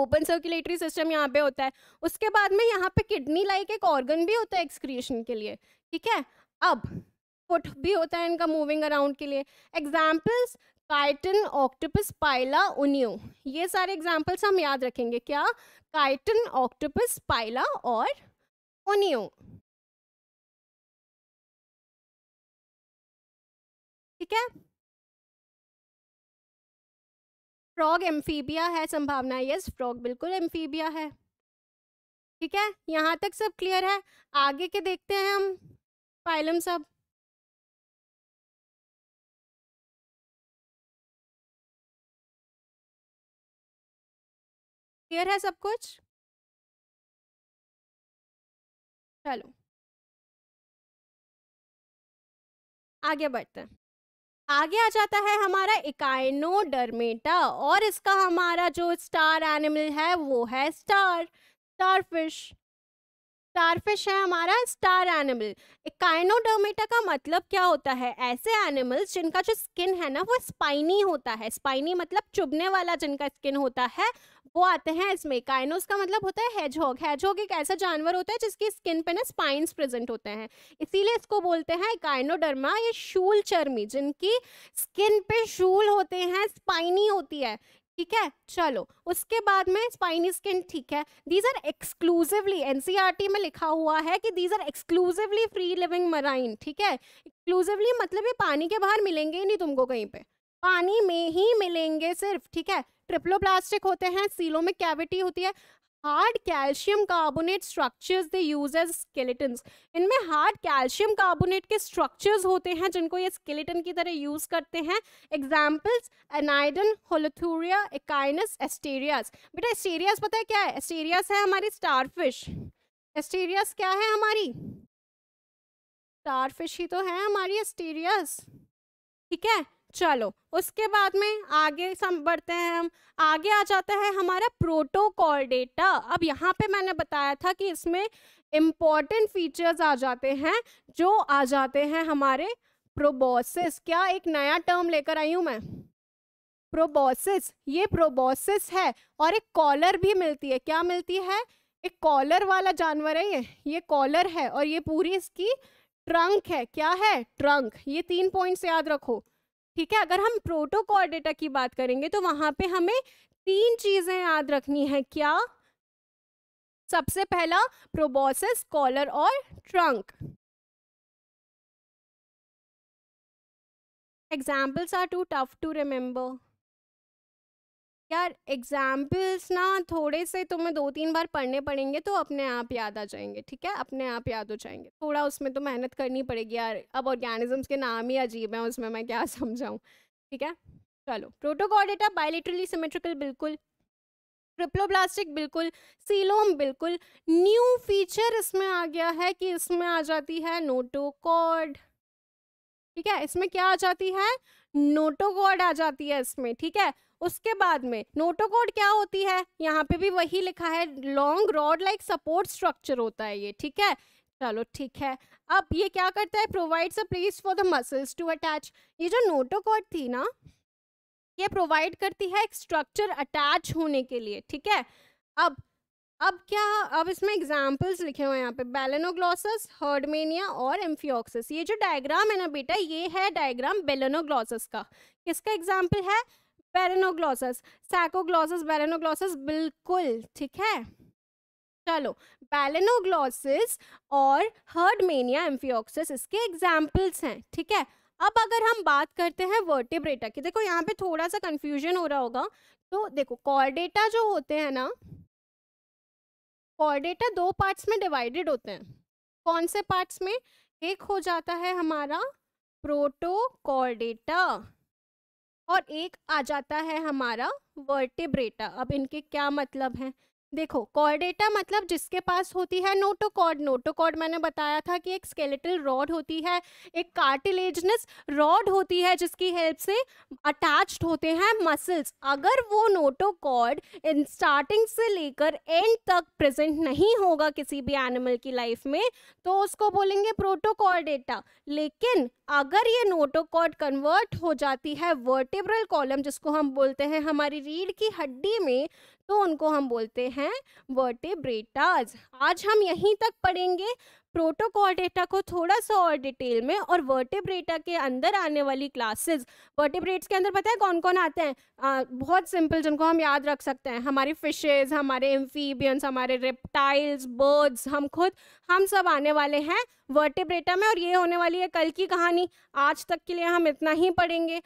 open circulatory system यहाँ पे होता है उसके बाद में यहाँ पे किडनी लाइक एक ऑर्गन भी होता है एक्सक्रीशन के लिए ठीक है अब फुट भी होता है इनका मूविंग अराउंड के लिए examples chiton octopus pila unio ये सारे एग्जाम्पल्स हम याद रखेंगे क्या काइटन ऑक्टोपस पाइला और उन्यू ठीक है फ्रॉग एम्फीबिया है संभावना यस फ्रॉग बिल्कुल एम्फीबिया है ठीक है यहाँ तक सब क्लियर है आगे के देखते हैं हम फाइलम सब क्लियर है सब कुछ चलो आगे बढ़ते हैं आगे आ जाता है हमारा डरमेटा और इसका हमारा जो स्टार एनिमल है वो है स्टार स्टारफिश स्टारफिश है हमारा स्टार एनिमल इकाइनोडर्मेटा का मतलब क्या होता है ऐसे एनिमल्स जिनका जो स्किन है ना वो स्पाइनी होता है स्पाइनी मतलब चुभने वाला जिनका स्किन होता है वो आते हैं इसमें काइनोस का मतलब होता है हेजहॉग हेजहॉग एक ऐसा जानवर होता है जिसकी स्किन पे ना स्पाइंस प्रेजेंट होते हैं इसीलिए इसको बोलते हैं काइनोडर्मा ये शूल चर्मी जिनकी स्किन पे शूल होते हैं स्पाइनी होती है ठीक है चलो उसके बाद में स्पाइनी स्किन ठीक है दीज आर एक्सक्लूसिवली एनसीईआरटी में लिखा हुआ है कि these are exclusively free living marine ठीक है एक्सक्लूसिवली मतलब ये पानी के बाहर मिलेंगे ही नहीं तुमको कहीं पे पानी में ही मिलेंगे सिर्फ ठीक है प्लास्टिक होते हैं सीलों में कैविटी होती है hard calcium carbonate structures they use as skeletons इनमें हार्ड कैल्शियम कार्बोनेट के स्ट्रक्चर्स होते हैं जिनको ये स्केलेटन की तरह यूज करते हैं examples antedon holothuria echinus asterias बेटा एस्टेरियास पता है क्या है एस्टेरियास है हमारी स्टारफिश एस्टेरियास क्या है हमारी स्टारफिश ही तो है हमारी एस्टेरियास ठीक है चलो उसके बाद में आगे सम बढ़ते हैं हम आगे आ जाता है हमारा प्रोटोकॉल डेटा अब यहाँ पे मैंने बताया था कि इसमें इम्पॉर्टेंट फीचर्स आ जाते हैं जो आ जाते हैं हमारे प्रोबोसिस क्या एक नया टर्म लेकर आई हूँ मैं प्रोबोसिस ये प्रोबोसिस है और एक कॉलर भी मिलती है क्या मिलती है एक कॉलर वाला जानवर है ये ये कॉलर है और ये पूरी इसकी ट्रंक है क्या है ट्रंक ये तीन पॉइंट्स याद रखो ठीक है अगर हम प्रोटोकॉल डेटा की बात करेंगे तो वहां पे हमें तीन चीजें याद रखनी है क्या सबसे पहला प्रोबोसिस कॉलर और trunk examples are too tough to remember यार एग्जाम्पल्स ना थोड़े से तुम्हें दो तीन बार पढ़ने पड़ेंगे तो अपने आप याद आ जाएंगे ठीक है अपने आप याद हो जाएंगे थोड़ा उसमें तो मेहनत करनी पड़ेगी यार अब ऑर्गेनिजम्स के नाम ही अजीब हैं उसमें मैं क्या समझाऊँ ठीक है चलो प्रोटोकॉडेटा बायोलिट्रली सिमेट्रिकल बिल्कुल ट्रिप्लोब्लास्टिक बिल्कुल सीलोम बिल्कुल न्यू फीचर इसमें आ गया है कि इसमें आ जाती है नोटोकॉड ठीक है इसमें क्या आ जाती है नोटोकॉड आ जाती है इसमें ठीक है उसके बाद में नोटोकोड क्या होती है यहाँ पे भी वही लिखा है long rod like support structure होता है ये ठीक है चलो ठीक है अब ये क्या करता है provides a place for the muscles to attach ये जो नोटोकॉड थी ना ये प्रोवाइड करती है एक स्ट्रक्चर अटैच होने के लिए ठीक है अब अब क्या अब इसमें एग्जाम्पल्स लिखे हुए हैं यहाँ पे बेलेनोग्लॉसस हर्डमेनिया और एम्फियोक्सिस ये जो डायग्राम है ना बेटा ये है डायग्राम बेलेनोग्लॉसस का किसका एग्जाम्पल है पेरेनोग्लॉसस सैकोग्लॉसस बैलेनोग्लॉसस बिल्कुल ठीक है चलो बैलेनोग्लॉसिस और हर्डमेनिया एम्फियोक्सिस इसके एग्जाम्पल्स हैं ठीक है अब अगर हम बात करते हैं वर्टिब्रेटा की देखो यहाँ पे थोड़ा सा कंफ्यूजन हो रहा होगा तो देखो कॉर्डेटा जो होते हैं ना कॉर्डेटा दो पार्ट्स में डिवाइडेड होते हैं कौन से पार्ट्स में एक हो जाता है हमारा प्रोटोकॉर्डेटा और एक आ जाता है हमारा वर्टिब्रेटा अब इनके क्या मतलब हैं देखो कॉर्डेटा मतलब जिसके पास होती है नोटोकॉर्ड नोटोकॉर्ड मैंने बताया था कि एक स्केलेटल रॉड होती है एक कार्टिलेजनस रॉड होती है जिसकी हेल्प से अटैच्ड होते हैं मसल्स अगर वो नोटोकॉर्ड इन स्टार्टिंग से लेकर एंड तक प्रेजेंट नहीं होगा किसी भी एनिमल की लाइफ में तो उसको बोलेंगे प्रोटोकॉर्डेटा लेकिन अगर ये नोटोकॉड कन्वर्ट हो जाती है वर्टिब्रल कॉलम जिसको हम बोलते हैं हमारी रीढ़ की हड्डी में तो उनको हम बोलते हैं वर्टिब्रेटाज आज हम यहीं तक पढ़ेंगे प्रोटोकॉल डेटा को थोड़ा सा और डिटेल में और वर्टिब्रेटा के अंदर आने वाली क्लासेस वर्टिब्रेट्स के अंदर पता है कौन कौन आते हैं आ, बहुत सिंपल जिनको हम याद रख सकते हैं हमारे फिशेज हमारे एम्फीबियंस हमारे रेप्टाइल्स बर्ड्स हम खुद हम सब आने वाले हैं वर्टिब्रेटा में और ये होने वाली है कल की कहानी आज तक के लिए हम इतना ही पढ़ेंगे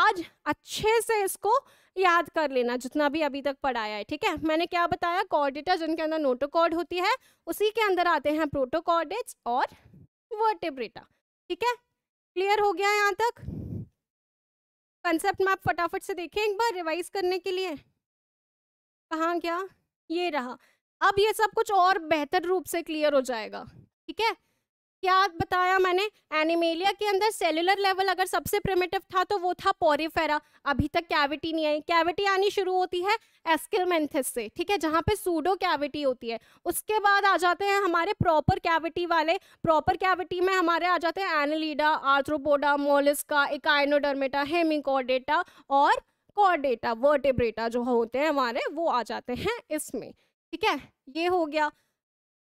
आज अच्छे से इसको याद कर लेना जितना भी अभी तक पढ़ाया है ठीक है मैंने क्या बताया कॉर्डेटा जिनके अंदर नोटोकॉर्ड होती है उसी के अंदर आते हैं प्रोटोकॉर्डेट्स और वर्टिब्रेटा ठीक है क्लियर हो गया यहाँ तक कंसेप्ट में आप फटाफट से देखें एक बार रिवाइज करने के लिए कहाँ क्या ये रहा अब ये सब कुछ और बेहतर रूप से क्लियर हो जाएगा ठीक है क्या बताया मैंने एनिमेलिया के अंदर सेलुलर लेवल अगर सबसे प्रिमेटिव था तो वो था पोरीफेरा अभी तक कैविटी नहीं आई कैविटी आनी शुरू होती है एस्किलमेंथिस से ठीक है जहाँ पे सूडो कैविटी होती है उसके बाद आ जाते हैं हमारे प्रॉपर कैविटी वाले प्रॉपर कैविटी में हमारे आ जाते हैं annelida arthropoda mollusca echinodermata hemichordata और कॉर्डेटा वर्टिब्रेटा जो होते हैं हमारे वो आ जाते हैं इसमें ठीक है ये हो गया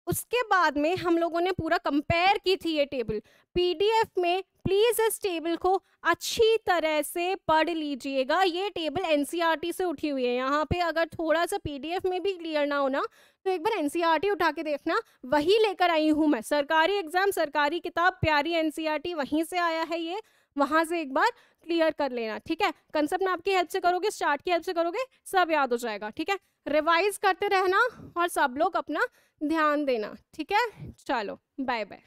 उसके बाद में हम लोगों ने पूरा कंपेयर की थी ये टेबल पीडीएफ में प्लीज़ इस टेबल को अच्छी तरह से पढ़ लीजिएगा ये टेबल एनसीईआरटी e से उठी हुई है यहाँ पे अगर थोड़ा सा पीडीएफ में भी क्लियर ना होना तो एक बार एनसीईआरटी e उठा के देखना वही लेकर आई हूँ मैं सरकारी एग्ज़ाम सरकारी किताब प्यारी एनसीईआरटी e वहीं से आया है ये वहाँ से एक बार क्लियर कर लेना ठीक है कंसेप्ट में आपकी हेल्प से करोगे स्टार्ट की हेल्प से करोगे सब याद हो जाएगा ठीक है रिवाइज करते रहना और सब लोग अपना ध्यान देना ठीक है चलो बाय बाय